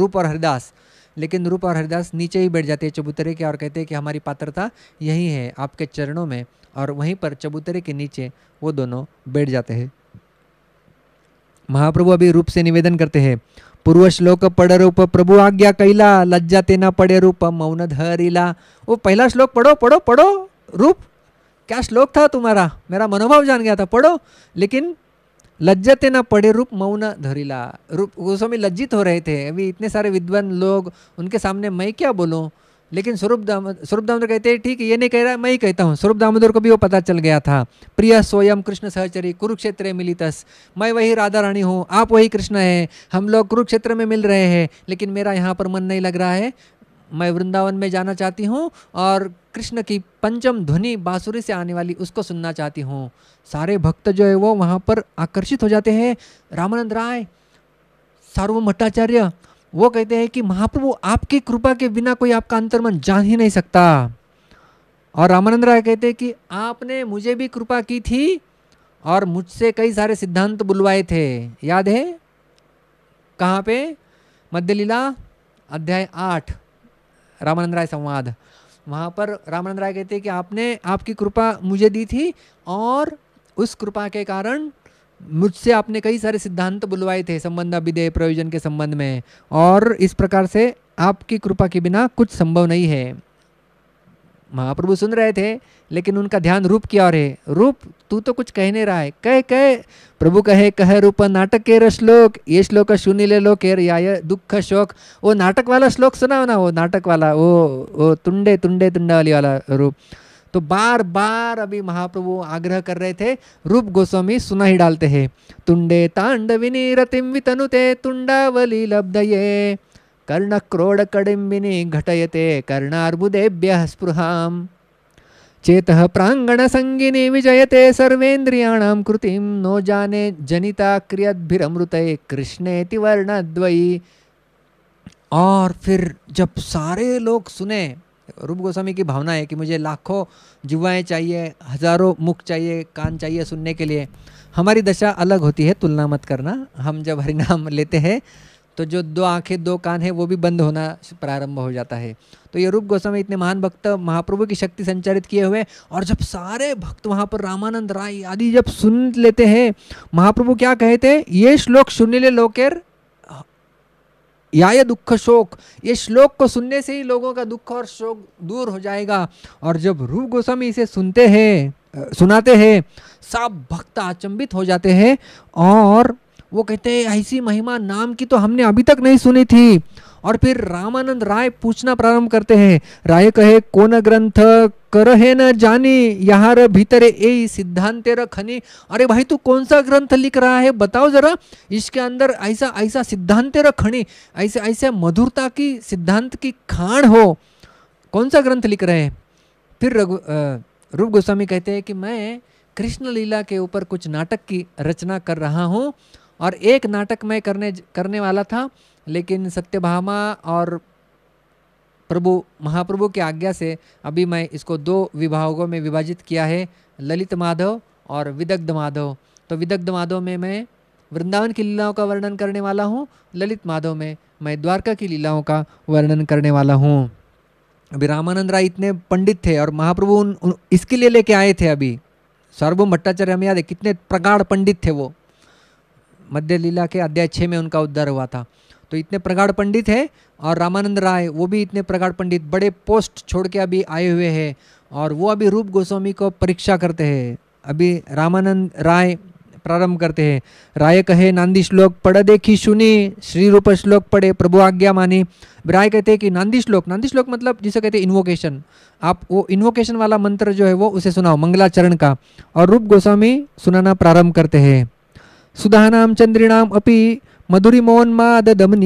रूप और हरिदास लेकिन रूप और हरिदास नीचे ही बैठ जाते हैं चबूतरे के और कहते हैं कि हमारी पात्रता यही है आपके चरणों में और वहीं पर चबूतरे के नीचे वो दोनों बैठ जाते हैं महाप्रभु अभी रूप से निवेदन करते हैं पूर्व श्लोक पढ़ रूप प्रभु आज्ञा कैला लज्जा तेना पड़े रूप मौन धरिला वो पहला श्लोक पढ़ो पढ़ो पढ़ो रूप क्या श्लोक था तुम्हारा मेरा मनोभाव जान गया था पढ़ो लेकिन लज्जते न पड़े रूप मौन धरिला रूप गोस्वामी लज्जित हो रहे थे अभी इतने सारे विद्वान लोग उनके सामने मैं क्या बोलूँ लेकिन स्वरूप दाम स्वरूप दामोदर कहते हैं ठीक ये नहीं कह रहा मैं ही कहता हूँ स्वरूप दामोदर को भी वो पता चल गया था प्रिय स्वयं कृष्ण सहचरी कुरुक्षेत्र मिलितस मैं वही राधा रानी हूँ आप वही कृष्ण है हम लोग कुरुक्षेत्र में मिल रहे हैं लेकिन मेरा यहाँ पर मन नहीं लग रहा है मैं वृंदावन में जाना चाहती हूँ और कृष्ण की पंचम ध्वनि बांसुरी से आने वाली उसको सुनना चाहती हूँ सारे भक्त जो है वो वहाँ पर आकर्षित हो जाते हैं रामानंद राय सार्व भट्टाचार्य वो कहते हैं कि महाप्रभु आपकी कृपा के बिना कोई आपका अंतर्मन जान ही नहीं सकता और रामानंद राय कहते हैं कि आपने मुझे भी कृपा की थी और मुझसे कई सारे सिद्धांत बुलवाए थे याद है कहाँ पे मध्यलीला अध्याय आठ रामानंद राय संवाद वहाँ पर रामानंद राय कहते हैं कि आपने आपकी कृपा मुझे दी थी और उस कृपा के कारण मुझसे आपने कई सारे सिद्धांत बुलवाए थे संबंध अभिधेय प्रयोजन के संबंध में और इस प्रकार से आपकी कृपा के बिना कुछ संभव नहीं है महाप्रभु सुन रहे थे लेकिन उनका ध्यान रूप की ओर है रूप तू तो कुछ कहने रहा है कह कह प्रभु कहे कह रूप नाटक के श्लोक ये श्लोक सुनी ले लो के दुख शोक वो नाटक वाला श्लोक सुना ना वो नाटक वाला वो वो तुंडे तुंडे तुंडा वाली वाला रूप तो बार बार अभी महाप्रभु आग्रह कर रहे थे रूप गोस्वामी सुना ही डालते हैं तुंडे तांडविनी रतिम वितनुते तुंडावली लब्धये कर्णक्रोडकडिम्बिनी घटयते कर्णार्बुदेभ्यः स्पृहां चेतः प्राङ्गणसङ्गिनी विजयते सर्वेन्द्रिया कृति नो जाने जनिता क्रियमृत कृष्णेति वर्णद्वयी और फिर जब सारे लोग सुने रूप गोस्वामी की भावना है कि मुझे लाखों जुवाएँ चाहिए हज़ारों मुख चाहिए कान चाहिए सुनने के लिए हमारी दशा अलग होती है तुलना मत करना हम जब हरिनाम लेते हैं तो जो दो आंखें दो कान है वो भी बंद होना प्रारंभ हो जाता है तो ये रूप गोस्वामी इतने महान भक्त महाप्रभु की शक्ति संचारित किए हुए और जब सारे भक्त वहाँ पर रामानंद राय आदि जब सुन लेते हैं महाप्रभु क्या कहते हैं ये श्लोक सुन ले लोकेर या दुख शोक ये श्लोक को सुनने से ही लोगों का दुख और शोक दूर हो जाएगा और जब रूप गोस्वामी इसे सुनते हैं सुनाते हैं सब भक्त अचंबित हो जाते हैं और वो कहते हैं ऐसी महिमा नाम की तो हमने अभी तक नहीं सुनी थी और फिर रामानंद राय पूछना प्रारंभ करते हैं राय कहे को ग्रंथ है न जानी यहाँ भीतरे ए सिद्धांत रखनी अरे भाई तू कौन सा ग्रंथ लिख रहा है बताओ जरा इसके अंदर ऐसा ऐसा सिद्धांत रखनी ऐसे ऐसे मधुरता की सिद्धांत की खाण हो कौन सा ग्रंथ लिख रहे हैं फिर रघु रूप गोस्वामी कहते हैं कि मैं कृष्ण लीला के ऊपर कुछ नाटक की रचना कर रहा हूँ और एक नाटक मैं करने करने वाला था लेकिन सत्यभामा और प्रभु महाप्रभु की आज्ञा से अभी मैं इसको दो विभागों में विभाजित किया है ललित माधव और विदग्ध माधव तो विदग्ध माधव में मैं वृंदावन की लीलाओं का वर्णन करने वाला हूँ ललित माधव में मैं द्वारका की लीलाओं का वर्णन करने वाला हूँ अभी रामानंद राय इतने पंडित थे और महाप्रभु उन, उन इसके लिए लेके आए थे अभी सार्वभम भट्टाचार्य हम याद है कितने प्रगाढ़ पंडित थे वो मध्य लीला के अध्याय छः में उनका उद्धार हुआ था तो इतने प्रगाढ़ पंडित हैं और रामानंद राय वो भी इतने प्रगाढ़ पंडित बड़े पोस्ट छोड़ के अभी आए हुए हैं और वो अभी रूप गोस्वामी को परीक्षा करते हैं अभी रामानंद राय प्रारंभ करते हैं राय कहे नांदी श्लोक पढ़ देखी सुनी श्री रूप श्लोक पढ़े प्रभु आज्ञा मानी राय कहते हैं कि नांदी श्लोक नांदी श्लोक मतलब जिसे कहते हैं इन्वोकेशन आप वो इन्वोकेशन वाला मंत्र जो है वो उसे सुनाओ मंगलाचरण का और रूप गोस्वामी सुनाना प्रारंभ करते हैं सुधानाम चंद्रिणाम अपि घन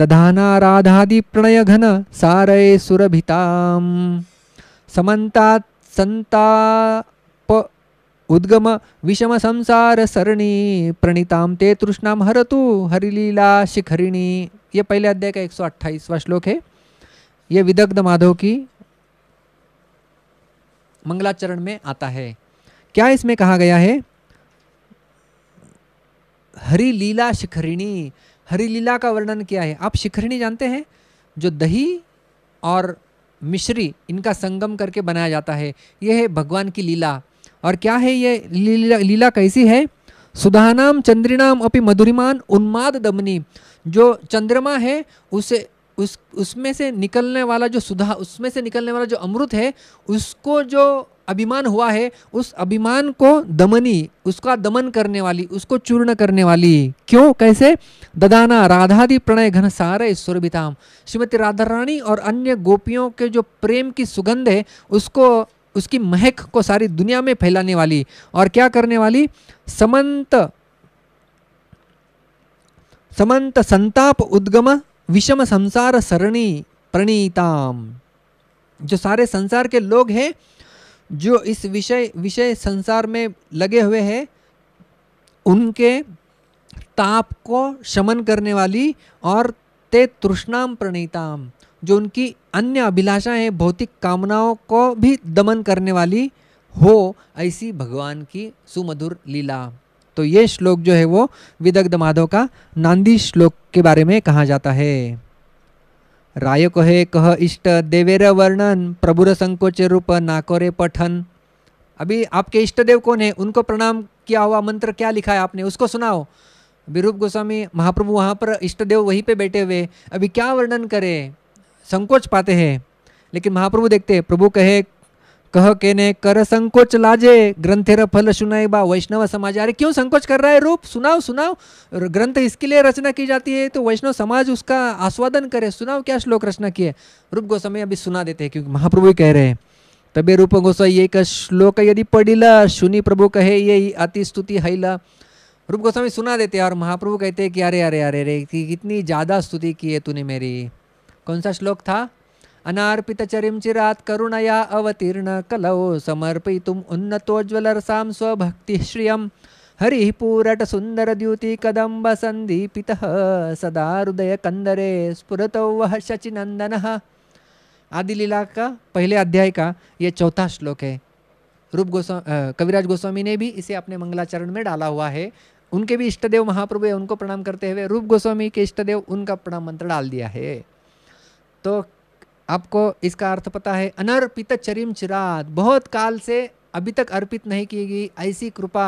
दधानाराधादिप्रणयघन सुरभिताम समंता संता प उद्गम विषम संसार सरणी प्रणीताम ते तृष्णाम हरतु हरिलीला शिखरिणी ये पहले अध्याय का एक सौ अट्ठाईसवा श्लोक है ये विदग्ध माधव की मंगलाचरण में आता है क्या इसमें कहा गया है हरी लीला शिखरिणी हरी लीला का वर्णन किया है आप शिखरिणी जानते हैं जो दही और मिश्री इनका संगम करके बनाया जाता है यह है भगवान की लीला और क्या है ये लीला लीला कैसी है सुधानाम चंद्रिणाम अपि मधुरिमान उन्माद दमनी जो चंद्रमा है उसे उस उसमें से निकलने वाला जो सुधा उसमें से निकलने वाला जो अमृत है उसको जो अभिमान हुआ है उस अभिमान को दमनी उसका दमन करने वाली उसको चूर्ण करने वाली क्यों कैसे ददाना राधादि प्रणय घन सारे सुरभिताम श्रीमती राधा रानी और अन्य गोपियों के जो प्रेम की सुगंध है उसको उसकी महक को सारी दुनिया में फैलाने वाली और क्या करने वाली समंत समंत संताप उद्गम विषम संसार सरणी प्रणीताम जो सारे संसार के लोग हैं जो इस विषय विषय संसार में लगे हुए हैं उनके ताप को शमन करने वाली और ते तृष्णाम प्रणीताम जो उनकी अन्य अभिलाषाएं भौतिक कामनाओं को भी दमन करने वाली हो ऐसी भगवान की सुमधुर लीला तो ये श्लोक जो है वो विदग्ध माधव का नांदी श्लोक के बारे में कहा जाता है राय कहे कह इष्ट देवेर वर्णन प्रभुर संकोच रूप नाकोरे पठन अभी आपके इष्ट देव कौन है उनको प्रणाम किया हुआ मंत्र क्या लिखा है आपने उसको सुनाओ विरूप गोस्वामी महाप्रभु वहां पर इष्ट देव वहीं पे बैठे हुए अभी क्या वर्णन करे संकोच पाते हैं लेकिन महाप्रभु देखते हैं प्रभु कहे कह के ने कर संकोच लाजे ग्रंथेर फल सुनाई बा वैष्णव समाज अरे क्यों संकोच कर रहा है रूप सुनाओ सुनाओ ग्रंथ इसके लिए रचना की जाती है तो वैष्णव समाज उसका आस्वादन करे सुनाओ क्या श्लोक रचना की है रूप गोस्वामी अभी सुना देते हैं क्योंकि महाप्रभु कह रहे हैं तबे रूप गोस्वामी एक श्लोक यदि पढ़िला सुनी प्रभु कहे ये अति स्तुति हैला रूप गोस्वामी सुना देते हैं और महाप्रभु कहते हैं कि अरे अरे अरे अरे कितनी ज़्यादा स्तुति की है तूने मेरी कौन सा श्लोक था अनार्पितचरिं चिरात् करुणया अवतीर्ण कलौ हरि पूरट सुंदर द्युति कदंब पूरटसुन्दरद्युतिकदम्बसन्दीपितः सदा हृदय कंदरे स्फुरतौ वह आदि लीला का पहले अध्याय का ये चौथा श्लोक है रूप गोस्वामी कविराज गोस्वामी ने भी इसे अपने मंगलाचरण में डाला हुआ है उनके भी इष्टदेव महाप्रभु है उनको प्रणाम करते हुए रूप गोस्वामी के इष्टदेव उनका प्रणाम मंत्र डाल दिया है तो आपको इसका अर्थ पता है अनर्पित चरिम चिराद बहुत काल से अभी तक अर्पित नहीं की गई ऐसी कृपा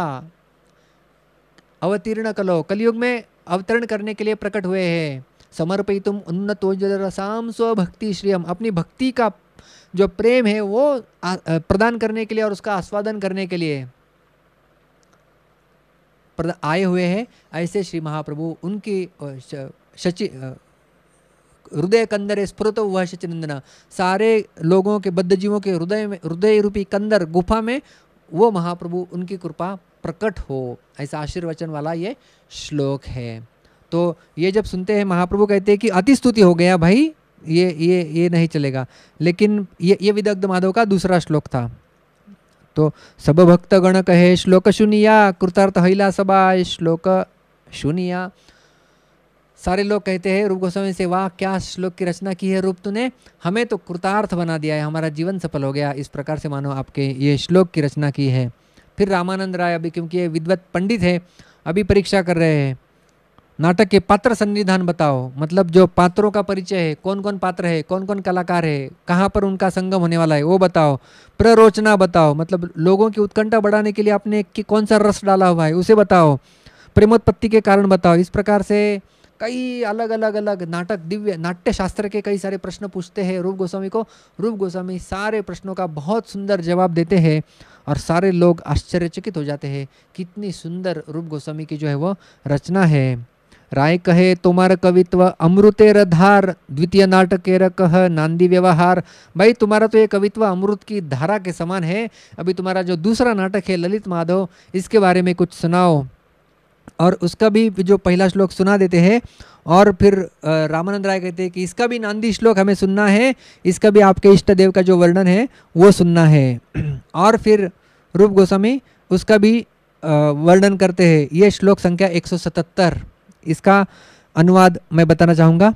अवतीर्ण कलो कलयुग में अवतरण करने के लिए प्रकट हुए हैं समर्पित समर्पयितुम उन्नतोजरसाम स्वभक्ति श्रियम अपनी भक्ति का जो प्रेम है वो प्रदान करने के लिए और उसका आस्वादन करने के लिए आए हुए हैं ऐसे श्री महाप्रभु उनकी शचि हृदय कंदर स्फुरत हुआ शचनंदना सारे लोगों के बद्ध जीवों के हृदय में हृदय रूपी कंदर गुफा में वो महाप्रभु उनकी कृपा प्रकट हो ऐसा आशीर्वचन वाला ये श्लोक है तो ये जब सुनते हैं महाप्रभु कहते हैं कि अति स्तुति हो गया भाई ये ये ये नहीं चलेगा लेकिन ये ये विदग्ध माधव का दूसरा श्लोक था तो सब गण कहे श्लोक सुनिया कृतार्थ हिला सबा श्लोक सुनिया सारे लोग कहते हैं रूप गोस्वामी से वाह क्या श्लोक की रचना की है रूप तूने हमें तो कृतार्थ बना दिया है हमारा जीवन सफल हो गया इस प्रकार से मानो आपके ये श्लोक की रचना की है फिर रामानंद राय अभी क्योंकि ये विद्वत पंडित है अभी परीक्षा कर रहे हैं नाटक के पात्र संविधान बताओ मतलब जो पात्रों का परिचय है कौन कौन पात्र है कौन कौन कलाकार है कहाँ पर उनका संगम होने वाला है वो बताओ प्ररोचना बताओ मतलब लोगों की उत्कंठा बढ़ाने के लिए आपने कौन सा रस डाला हुआ है उसे बताओ प्रेमोत्पत्ति के कारण बताओ इस प्रकार से कई अलग अलग अलग नाटक दिव्य नाट्य शास्त्र के कई सारे प्रश्न पूछते हैं रूप गोस्वामी को रूप गोस्वामी सारे प्रश्नों का बहुत सुंदर जवाब देते हैं और सारे लोग आश्चर्यचकित हो जाते हैं कितनी सुंदर रूप गोस्वामी की जो है वो रचना है राय कहे तुम्हार कवित्व अमृतेर धार द्वितीय नाटक के कह नांदी व्यवहार भाई तुम्हारा तो ये कवित्व अमृत की धारा के समान है अभी तुम्हारा जो दूसरा नाटक है ललित माधव इसके बारे में कुछ सुनाओ और उसका भी जो पहला श्लोक सुना देते हैं और फिर रामानंद राय कहते हैं कि इसका भी नांदी श्लोक हमें सुनना है इसका भी आपके इष्ट देव का जो वर्णन है वो सुनना है और फिर रूप गोस्वामी उसका भी वर्णन करते हैं ये श्लोक संख्या 177 इसका अनुवाद मैं बताना चाहूँगा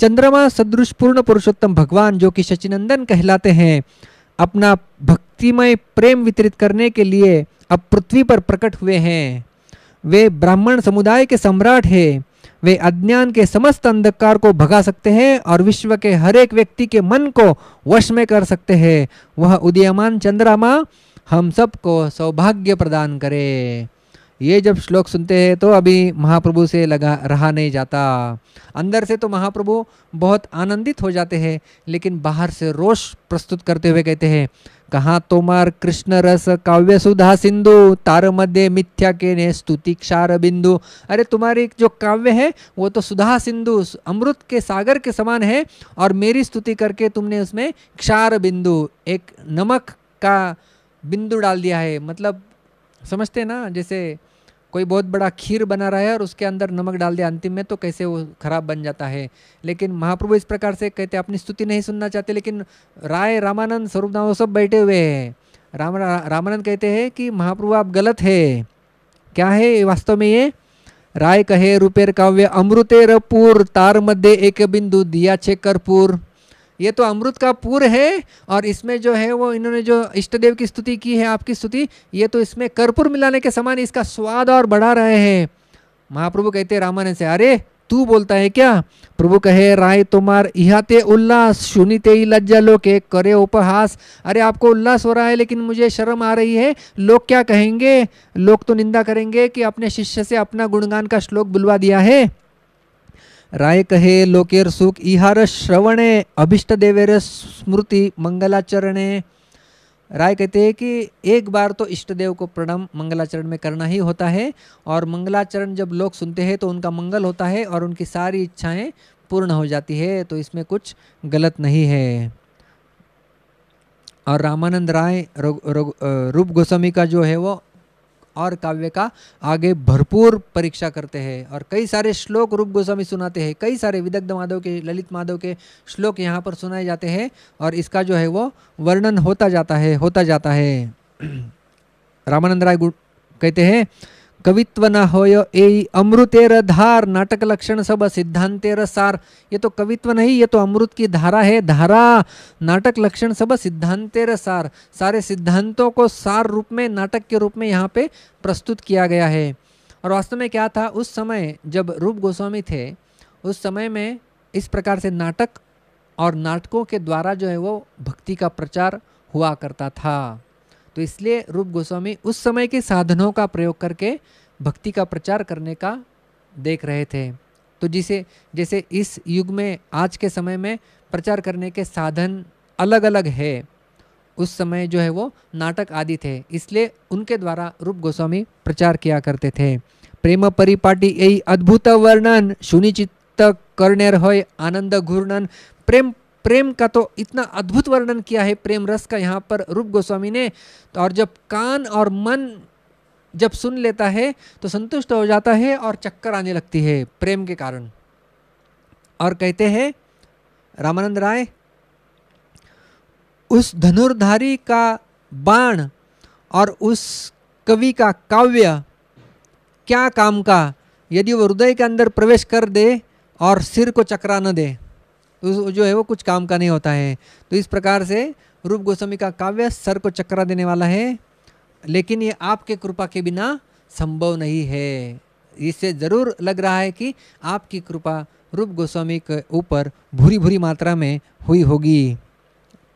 चंद्रमा सदृश पूर्ण पुरुषोत्तम भगवान जो कि शचिनंदन कहलाते हैं अपना भक्तिमय प्रेम वितरित करने के लिए अब पृथ्वी पर प्रकट हुए हैं वे ब्राह्मण समुदाय के सम्राट है वे अज्ञान के समस्त अंधकार को भगा सकते हैं और विश्व के हर एक व्यक्ति के मन को वश में कर सकते हैं वह उदयमान चंद्रमा हम सबको सौभाग्य प्रदान करे ये जब श्लोक सुनते हैं तो अभी महाप्रभु से लगा रहा नहीं जाता अंदर से तो महाप्रभु बहुत आनंदित हो जाते हैं लेकिन बाहर से रोष प्रस्तुत करते हुए कहते हैं कहा तोमार कृष्ण रस काव्य सुधा सिंधु तार मध्य मिथ्या के ने स्तुति क्षार बिंदु अरे तुम्हारी जो काव्य है वो तो सुधा सिंधु अमृत के सागर के समान है और मेरी स्तुति करके तुमने उसमें क्षार बिंदु एक नमक का बिंदु डाल दिया है मतलब समझते ना जैसे कोई बहुत बड़ा खीर बना रहा है और उसके अंदर नमक डाल दिया अंतिम में तो कैसे वो खराब बन जाता है लेकिन महाप्रभु इस प्रकार से कहते अपनी स्तुति नहीं सुनना चाहते लेकिन राय रामानंद स्वरूप नाम सब बैठे हुए हैं राम रामानंद कहते हैं कि महाप्रभु आप गलत है क्या है वास्तव में ये राय कहे रुपेर काव्य अमृतेर पूर तार मध्य एक बिंदु दिया छे कर्पूर ये तो अमृत का पूर है और इसमें जो है वो इन्होंने जो इष्ट देव की स्तुति की है आपकी स्तुति ये तो इसमें कर्पूर मिलाने के समान इसका स्वाद और बढ़ा रहे हैं महाप्रभु कहते रामानंद से अरे तू बोलता है क्या प्रभु कहे राय तुम्हार इहाते उल्लास सुनी ही लज्जा के करे उपहास अरे आपको उल्लास हो रहा है लेकिन मुझे शर्म आ रही है लोग क्या कहेंगे लोग तो निंदा करेंगे कि अपने शिष्य से अपना गुणगान का श्लोक बुलवा दिया है राय कहे लोकेर सुख इहार श्रवणे अभिष्ट देवेर स्मृति मंगलाचरणे राय कहते हैं कि एक बार तो इष्ट देव को प्रणाम मंगलाचरण में करना ही होता है और मंगलाचरण जब लोग सुनते हैं तो उनका मंगल होता है और उनकी सारी इच्छाएं पूर्ण हो जाती है तो इसमें कुछ गलत नहीं है और रामानंद राय रूप गोस्वामी का जो है वो और काव्य का आगे भरपूर परीक्षा करते हैं और कई सारे श्लोक रूप गोस्वामी सुनाते हैं कई सारे विदग्ध माधव के ललित माधव के श्लोक यहाँ पर सुनाए जाते हैं और इसका जो है वो वर्णन होता जाता है होता जाता है रामानंद राय कहते हैं कवित्व न हो ए अमृतेर धार नाटक लक्षण सब सिद्धांतेर सार ये तो कवित्व नहीं ये तो अमृत की धारा है धारा नाटक लक्षण सब सिद्धांतेर सार सारे सिद्धांतों को सार रूप में नाटक के रूप में यहाँ पे प्रस्तुत किया गया है और वास्तव में क्या था उस समय जब रूप गोस्वामी थे उस समय में इस प्रकार से नाटक और नाटकों के द्वारा जो है वो भक्ति का प्रचार हुआ करता था तो इसलिए रूप गोस्वामी उस समय के साधनों का प्रयोग करके भक्ति का प्रचार करने का देख रहे थे तो जिसे जैसे इस युग में आज के समय में प्रचार करने के साधन अलग अलग है उस समय जो है वो नाटक आदि थे इसलिए उनके द्वारा रूप गोस्वामी प्रचार किया करते थे प्रेम परिपाटी यही अद्भुत वर्णन सुनिश्चित कर्णेर होय आनंद घूर्णन प्रेम प्रेम का तो इतना अद्भुत वर्णन किया है प्रेम रस का यहाँ पर रूप गोस्वामी ने तो और जब कान और मन जब सुन लेता है तो संतुष्ट हो जाता है और चक्कर आने लगती है प्रेम के कारण और कहते हैं रामानंद राय उस धनुर्धारी का बाण और उस कवि का काव्य क्या काम का यदि वो हृदय के अंदर प्रवेश कर दे और सिर को चकरा न दे तो जो है वो कुछ काम का नहीं होता है तो इस प्रकार से रूप गोस्वामी का काव्य सर को चक्रा देने वाला है लेकिन ये आपके कृपा के बिना संभव नहीं है इससे ज़रूर लग रहा है कि आपकी कृपा रूप गोस्वामी के ऊपर भूरी भूरी मात्रा में हुई होगी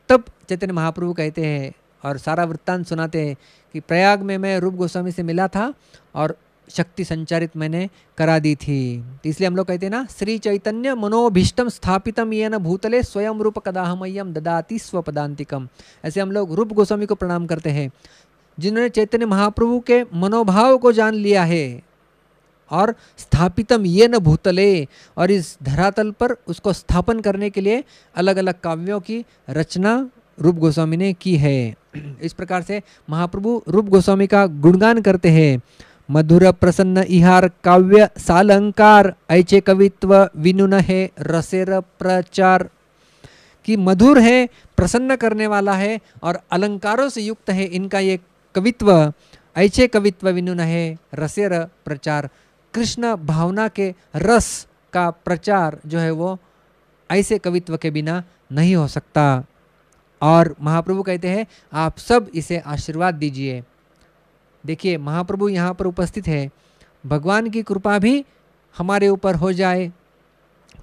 तब चैतन्य महाप्रभु कहते हैं और सारा वृत्तांत सुनाते हैं कि प्रयाग में मैं रूप गोस्वामी से मिला था और शक्ति संचारित मैंने करा दी थी तो इसलिए हम लोग कहते हैं ना श्री चैतन्य मनोभिष्टम स्थापितम ये न भूतले स्वयं रूप कदाहमयम ददाति स्वपदांतिकम ऐसे हम लोग रूप गोस्वामी को प्रणाम करते हैं जिन्होंने चैतन्य महाप्रभु के मनोभाव को जान लिया है और स्थापितम ये न भूतले और इस धरातल पर उसको स्थापन करने के लिए अलग अलग काव्यों की रचना रूप गोस्वामी ने की है इस प्रकार से महाप्रभु रूप गोस्वामी का गुणगान करते हैं मधुर प्रसन्न इहार काव्य सालंकार ऐचे कवित्व विनुन है रसेर प्रचार कि मधुर है प्रसन्न करने वाला है और अलंकारों से युक्त है इनका ये कवित्व ऐचे कवित्व विनुन है रसेर प्रचार कृष्ण भावना के रस का प्रचार जो है वो ऐसे कवित्व के बिना नहीं हो सकता और महाप्रभु कहते हैं आप सब इसे आशीर्वाद दीजिए देखिए महाप्रभु यहाँ पर उपस्थित है भगवान की कृपा भी हमारे ऊपर हो जाए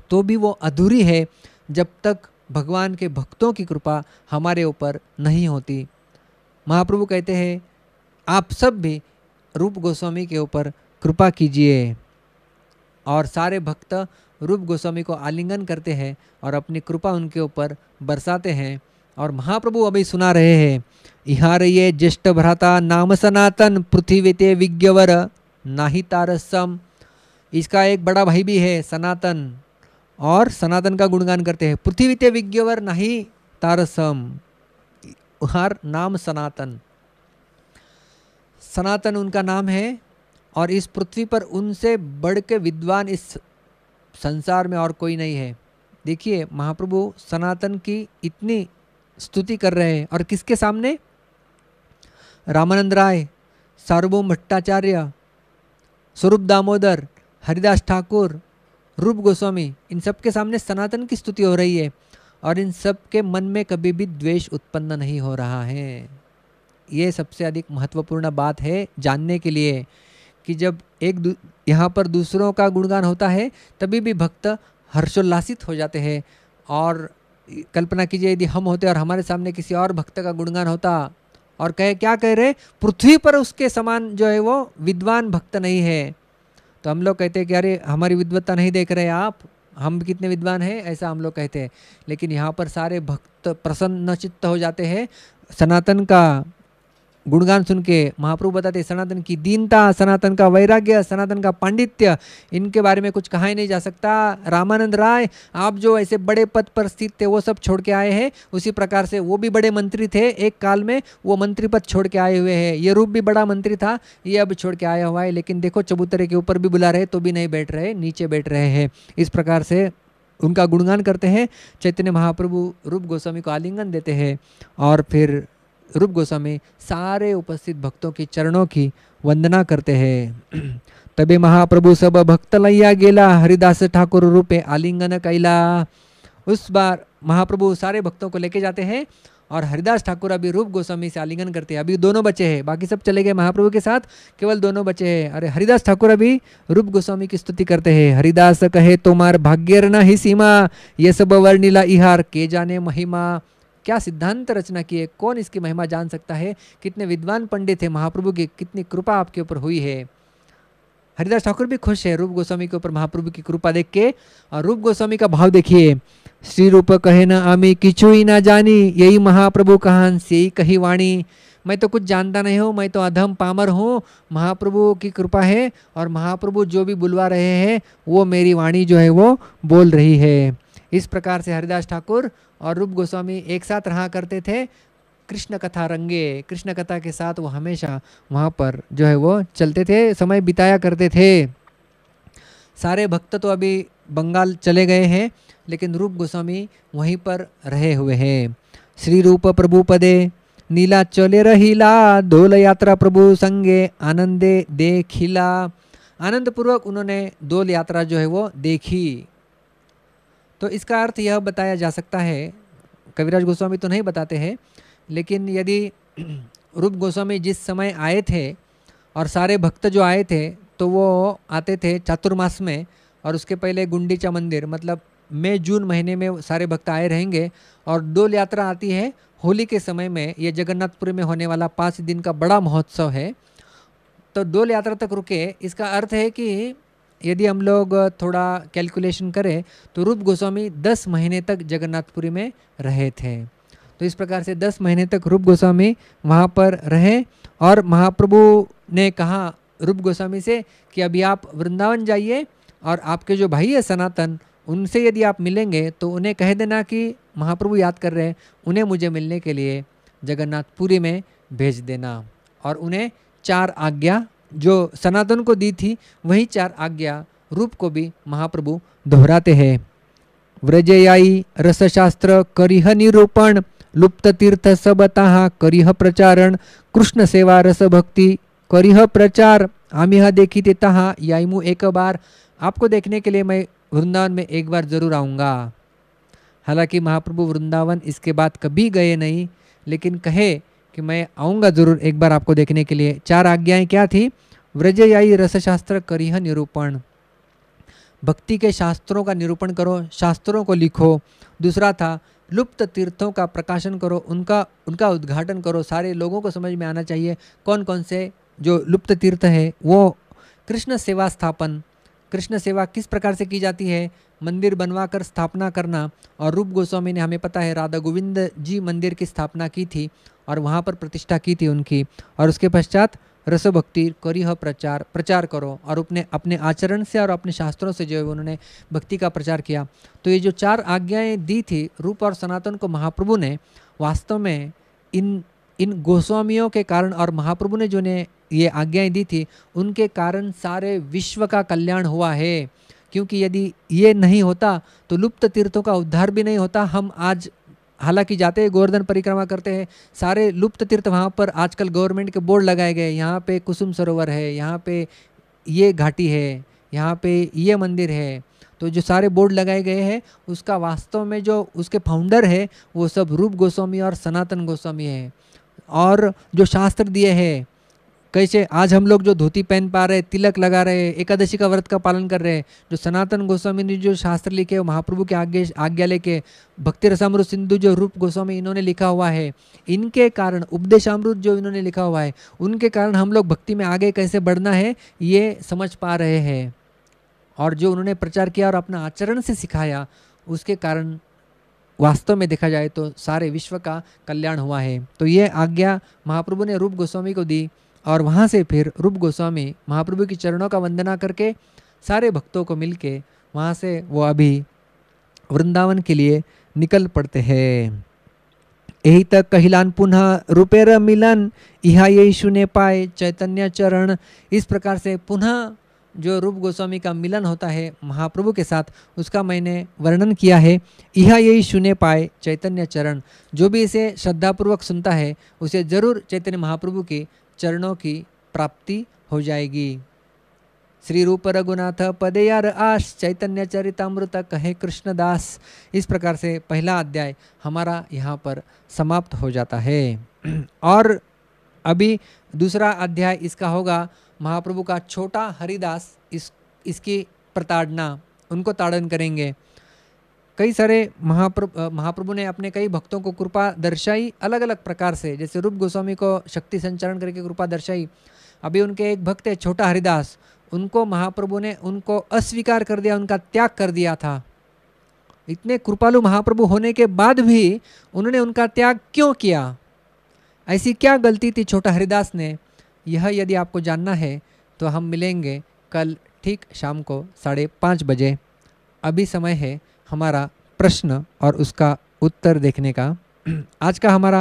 तो भी वो अधूरी है जब तक भगवान के भक्तों की कृपा हमारे ऊपर नहीं होती महाप्रभु कहते हैं आप सब भी रूप गोस्वामी के ऊपर कृपा कीजिए और सारे भक्त रूप गोस्वामी को आलिंगन करते हैं और अपनी कृपा उनके ऊपर बरसाते हैं और महाप्रभु अभी सुना रहे हैं इहार ये ज्येष्ठ भ्राता नाम सनातन पृथ्वी ते विज्ञवर नाही तारसम इसका एक बड़ा भाई भी है सनातन और सनातन का गुणगान करते हैं ते विज्ञवर नाही तारसम उहार नाम सनातन सनातन उनका नाम है और इस पृथ्वी पर उनसे बढ़ के विद्वान इस संसार में और कोई नहीं है देखिए महाप्रभु सनातन की इतनी स्तुति कर रहे हैं और किसके सामने रामानंद राय सार्वभौम भट्टाचार्य स्वरूप दामोदर हरिदास ठाकुर रूप गोस्वामी इन सब के सामने सनातन की स्तुति हो रही है और इन सब के मन में कभी भी द्वेष उत्पन्न नहीं हो रहा है ये सबसे अधिक महत्वपूर्ण बात है जानने के लिए कि जब एक यहाँ पर दूसरों का गुणगान होता है तभी भी भक्त हर्षोल्लासित हो जाते हैं और कल्पना कीजिए यदि हम होते और हमारे सामने किसी और भक्त का गुणगान होता और कह क्या कह रहे पृथ्वी पर उसके समान जो है वो विद्वान भक्त नहीं है तो हम लोग कहते हैं कि अरे हमारी विद्वत्ता नहीं देख रहे आप हम कितने विद्वान हैं ऐसा हम लोग कहते हैं लेकिन यहाँ पर सारे भक्त प्रसन्न चित्त हो जाते हैं सनातन का गुणगान सुन के महाप्रभु बताते सनातन की दीनता सनातन का वैराग्य सनातन का पांडित्य इनके बारे में कुछ कहा ही नहीं जा सकता रामानंद राय आप जो ऐसे बड़े पद पर स्थित थे वो सब छोड़ के आए हैं उसी प्रकार से वो भी बड़े मंत्री थे एक काल में वो मंत्री पद छोड़ के आए हुए हैं ये रूप भी बड़ा मंत्री था ये अब छोड़ के आया हुआ है लेकिन देखो चबूतरे के ऊपर भी बुला रहे तो भी नहीं बैठ रहे नीचे बैठ रहे हैं इस प्रकार से उनका गुणगान करते हैं चैतन्य महाप्रभु रूप गोस्वामी को आलिंगन देते हैं और फिर रूप गोस्वामी सारे उपस्थित भक्तों के चरणों की वंदना करते हैं तभी महाप्रभु सब भक्त लैया गेला हरिदास ठाकुर रूपे आलिंगन कैला उस बार महाप्रभु सारे भक्तों को लेके जाते हैं और हरिदास ठाकुर अभी रूप गोस्वामी से आलिंगन करते हैं अभी दोनों बचे हैं बाकी सब चले गए महाप्रभु के साथ केवल दोनों बचे हैं अरे हरिदास ठाकुर अभी रूप गोस्वामी की स्तुति करते हैं हरिदास कहे तुम्हार भाग्यर न ही सीमा ये सब वर्णिला इहार के जाने महिमा क्या सिद्धांत रचना किए कौन इसकी महिमा जान सकता है कितने विद्वान पंडित हैं महाप्रभु की कितनी कृपा आपके ऊपर हुई है हरिदास ठाकुर भी खुश है रूप गोस्वामी के ऊपर महाप्रभु की कृपा देख के और रूप गोस्वामी का भाव देखिए श्री रूप कहे ना आमी किचुई ना जानी यही महाप्रभु कहांस यही कही वाणी मैं तो कुछ जानता नहीं हूँ मैं तो अधम पामर हूँ महाप्रभु की कृपा है और महाप्रभु जो भी बुलवा रहे हैं वो मेरी वाणी जो है वो बोल रही है इस प्रकार से हरिदास ठाकुर और रूप गोस्वामी एक साथ रहा करते थे कृष्ण कथा रंगे कृष्ण कथा के साथ वो हमेशा वहाँ पर जो है वो चलते थे समय बिताया करते थे सारे भक्त तो अभी बंगाल चले गए हैं लेकिन रूप गोस्वामी वहीं पर रहे हुए हैं श्री रूप प्रभु पदे नीला चले रहीला दोल यात्रा प्रभु संगे आनंदे देखिला आनंदपूर्वक उन्होंने दोल यात्रा जो है वो देखी तो इसका अर्थ यह बताया जा सकता है कविराज गोस्वामी तो नहीं बताते हैं लेकिन यदि रूप गोस्वामी जिस समय आए थे और सारे भक्त जो आए थे तो वो आते थे चातुर्मास में और उसके पहले गुंडीचा मंदिर मतलब मई जून महीने में सारे भक्त आए रहेंगे और डोल यात्रा आती है होली के समय में ये जगन्नाथपुरी में होने वाला पाँच दिन का बड़ा महोत्सव है तो डोल यात्रा तक रुके इसका अर्थ है कि यदि हम लोग थोड़ा कैलकुलेशन करें तो रूप गोस्वामी दस महीने तक जगन्नाथपुरी में रहे थे तो इस प्रकार से दस महीने तक रूप गोस्वामी वहाँ पर रहे और महाप्रभु ने कहा रूप गोस्वामी से कि अभी आप वृंदावन जाइए और आपके जो भाई है सनातन उनसे यदि आप मिलेंगे तो उन्हें कह देना कि महाप्रभु याद कर रहे हैं उन्हें मुझे मिलने के लिए जगन्नाथपुरी में भेज देना और उन्हें चार आज्ञा जो सनातन को दी थी वही चार आज्ञा रूप को भी महाप्रभु दोहराते हैं व्रजयाई रसशास्त्र करिह निरूपण लुप्त तीर्थ सबता करिह प्रचारण कृष्ण सेवा रस भक्ति करिह प्रचार आमिह देखी देता याइमु एक बार आपको देखने के लिए मैं वृंदावन में एक बार जरूर आऊंगा हालांकि महाप्रभु वृंदावन इसके बाद कभी गए नहीं लेकिन कहे कि मैं आऊँगा जरूर एक बार आपको देखने के लिए चार आज्ञाएं क्या थी व्रजयाई रसशास्त्र करिह निरूपण भक्ति के शास्त्रों का निरूपण करो शास्त्रों को लिखो दूसरा था लुप्त तीर्थों का प्रकाशन करो उनका उनका उद्घाटन करो सारे लोगों को समझ में आना चाहिए कौन कौन से जो लुप्त तीर्थ है वो कृष्ण सेवा स्थापन कृष्ण सेवा किस प्रकार से की जाती है मंदिर बनवा कर स्थापना करना और रूप गोस्वामी ने हमें पता है राधा गोविंद जी मंदिर की स्थापना की थी और वहाँ पर प्रतिष्ठा की थी उनकी और उसके पश्चात रसोभक्ति करिह प्रचार प्रचार करो और अपने अपने आचरण से और अपने शास्त्रों से जो है उन्होंने भक्ति का प्रचार किया तो ये जो चार आज्ञाएं दी थी रूप और सनातन को महाप्रभु ने वास्तव में इन इन गोस्वामियों के कारण और महाप्रभु ने जो ने ये आज्ञाएं दी थी उनके कारण सारे विश्व का कल्याण हुआ है क्योंकि यदि ये नहीं होता तो लुप्त तीर्थों का उद्धार भी नहीं होता हम आज हालांकि जाते हैं गोवर्धन परिक्रमा करते हैं सारे लुप्त तीर्थ वहाँ पर आजकल गवर्नमेंट के बोर्ड लगाए गए यहाँ पे कुसुम सरोवर है यहाँ पे ये घाटी है यहाँ पे ये मंदिर है तो जो सारे बोर्ड लगाए गए हैं उसका वास्तव में जो उसके फाउंडर है वो सब रूप गोस्वामी और सनातन गोस्वामी है और जो शास्त्र दिए हैं कैसे आज हम लोग जो धोती पहन पा रहे तिलक लगा रहे एकादशी का व्रत का पालन कर रहे हैं जो सनातन गोस्वामी ने जो शास्त्र लिखे महाप्रभु के आज्ञा आज्ञा लेके भक्ति रसामृत सिंधु जो रूप गोस्वामी इन्होंने लिखा हुआ है इनके कारण उपदेशामृत जो इन्होंने लिखा हुआ है उनके कारण हम लोग भक्ति में आगे कैसे बढ़ना है ये समझ पा रहे हैं और जो उन्होंने प्रचार किया और अपना आचरण से सिखाया उसके कारण वास्तव में देखा जाए तो सारे विश्व का कल्याण हुआ है तो ये आज्ञा महाप्रभु ने रूप गोस्वामी को दी और वहाँ से फिर रूप गोस्वामी महाप्रभु की चरणों का वंदना करके सारे भक्तों को मिल के वहाँ से वो अभी वृंदावन के लिए निकल पड़ते हैं यही तक कहिलान पुनः रूपेर मिलन इहा ये शून्य पाए चैतन्य चरण इस प्रकार से पुनः जो रूप गोस्वामी का मिलन होता है महाप्रभु के साथ उसका मैंने वर्णन किया है यह यही शून्य पाए चैतन्य चरण जो भी इसे श्रद्धापूर्वक सुनता है उसे जरूर चैतन्य महाप्रभु की चरणों की प्राप्ति हो जाएगी श्री रूप रघुनाथ पदेयार आश चैतन्य चरितमृत कहे कृष्णदास इस प्रकार से पहला अध्याय हमारा यहाँ पर समाप्त हो जाता है और अभी दूसरा अध्याय इसका होगा महाप्रभु का छोटा हरिदास इस इसकी प्रताड़ना उनको ताड़न करेंगे कई सारे महाप्रभु महाप्रभु ने अपने कई भक्तों को कृपा दर्शाई अलग अलग प्रकार से जैसे रूप गोस्वामी को शक्ति संचारण करके कृपा दर्शाई अभी उनके एक भक्त है छोटा हरिदास उनको महाप्रभु ने उनको अस्वीकार कर दिया उनका त्याग कर दिया था इतने कृपालु महाप्रभु होने के बाद भी उन्होंने उनका त्याग क्यों किया ऐसी क्या गलती थी छोटा हरिदास ने यह यदि आपको जानना है तो हम मिलेंगे कल ठीक शाम को साढ़े पाँच बजे अभी समय है हमारा प्रश्न और उसका उत्तर देखने का आज का हमारा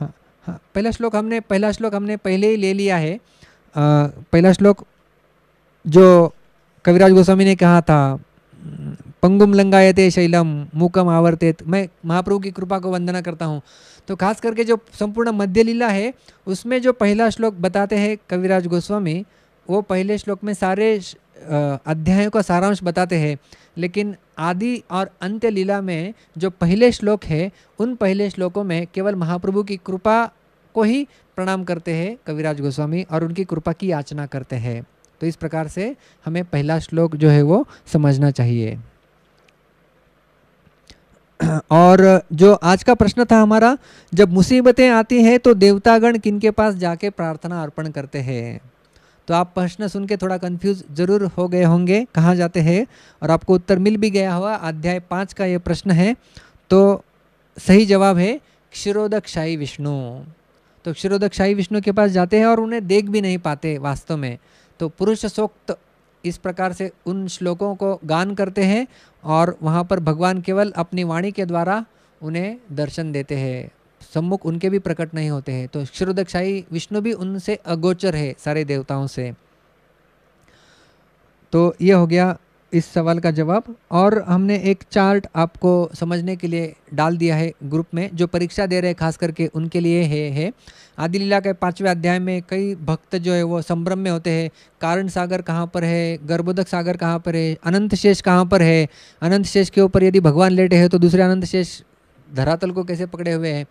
हाँ हाँ पहला श्लोक हमने पहला श्लोक हमने पहले ही ले लिया है आ, पहला श्लोक जो कविराज गोस्वामी ने कहा था पंगुम लंगायते शैलम मुकम आवर्तित मैं महाप्रभु की कृपा को वंदना करता हूँ तो खास करके जो संपूर्ण मध्य लीला है उसमें जो पहला श्लोक बताते हैं कविराज गोस्वामी वो पहले श्लोक में सारे अध्यायों का सारांश बताते हैं लेकिन आदि और अंत्य लीला में जो पहले श्लोक है उन पहले श्लोकों में केवल महाप्रभु की कृपा को ही प्रणाम करते हैं कविराज गोस्वामी और उनकी कृपा की याचना करते हैं तो इस प्रकार से हमें पहला श्लोक जो है वो समझना चाहिए और जो आज का प्रश्न था हमारा जब मुसीबतें आती हैं तो देवतागण किन के पास जाके प्रार्थना अर्पण करते हैं तो आप प्रश्न सुन के थोड़ा कन्फ्यूज जरूर हो गए होंगे कहाँ जाते हैं और आपको उत्तर मिल भी गया हुआ अध्याय पाँच का ये प्रश्न है तो सही जवाब है क्षीरोदकशाही विष्णु तो क्षीरोदकशाही विष्णु के पास जाते हैं और उन्हें देख भी नहीं पाते वास्तव में तो पुरुष सोक्त इस प्रकार से उन श्लोकों को गान करते हैं और वहाँ पर भगवान केवल अपनी वाणी के द्वारा उन्हें दर्शन देते हैं सम्मुख उनके भी प्रकट नहीं होते हैं तो क्षुरदक्षाई विष्णु भी उनसे अगोचर है सारे देवताओं से तो ये हो गया इस सवाल का जवाब और हमने एक चार्ट आपको समझने के लिए डाल दिया है ग्रुप में जो परीक्षा दे रहे खास करके उनके लिए है है आदि लीला के पाँचवें अध्याय में कई भक्त जो है वो संभ्रम में होते हैं कारण सागर कहाँ पर है गर्भोदक सागर कहाँ पर है अनंत शेष कहाँ पर है अनंत शेष के ऊपर यदि भगवान लेटे हैं तो दूसरे अनंत शेष धरातल को कैसे पकड़े हुए हैं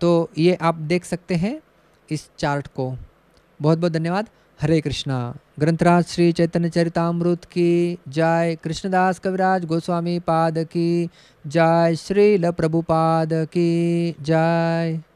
तो ये आप देख सकते हैं इस चार्ट को बहुत बहुत धन्यवाद हरे कृष्णा ग्रंथराज श्री चैतन्य चरितामृत की जय कृष्णदास कविराज गोस्वामी पाद की जय श्रील प्रभुपाद की जय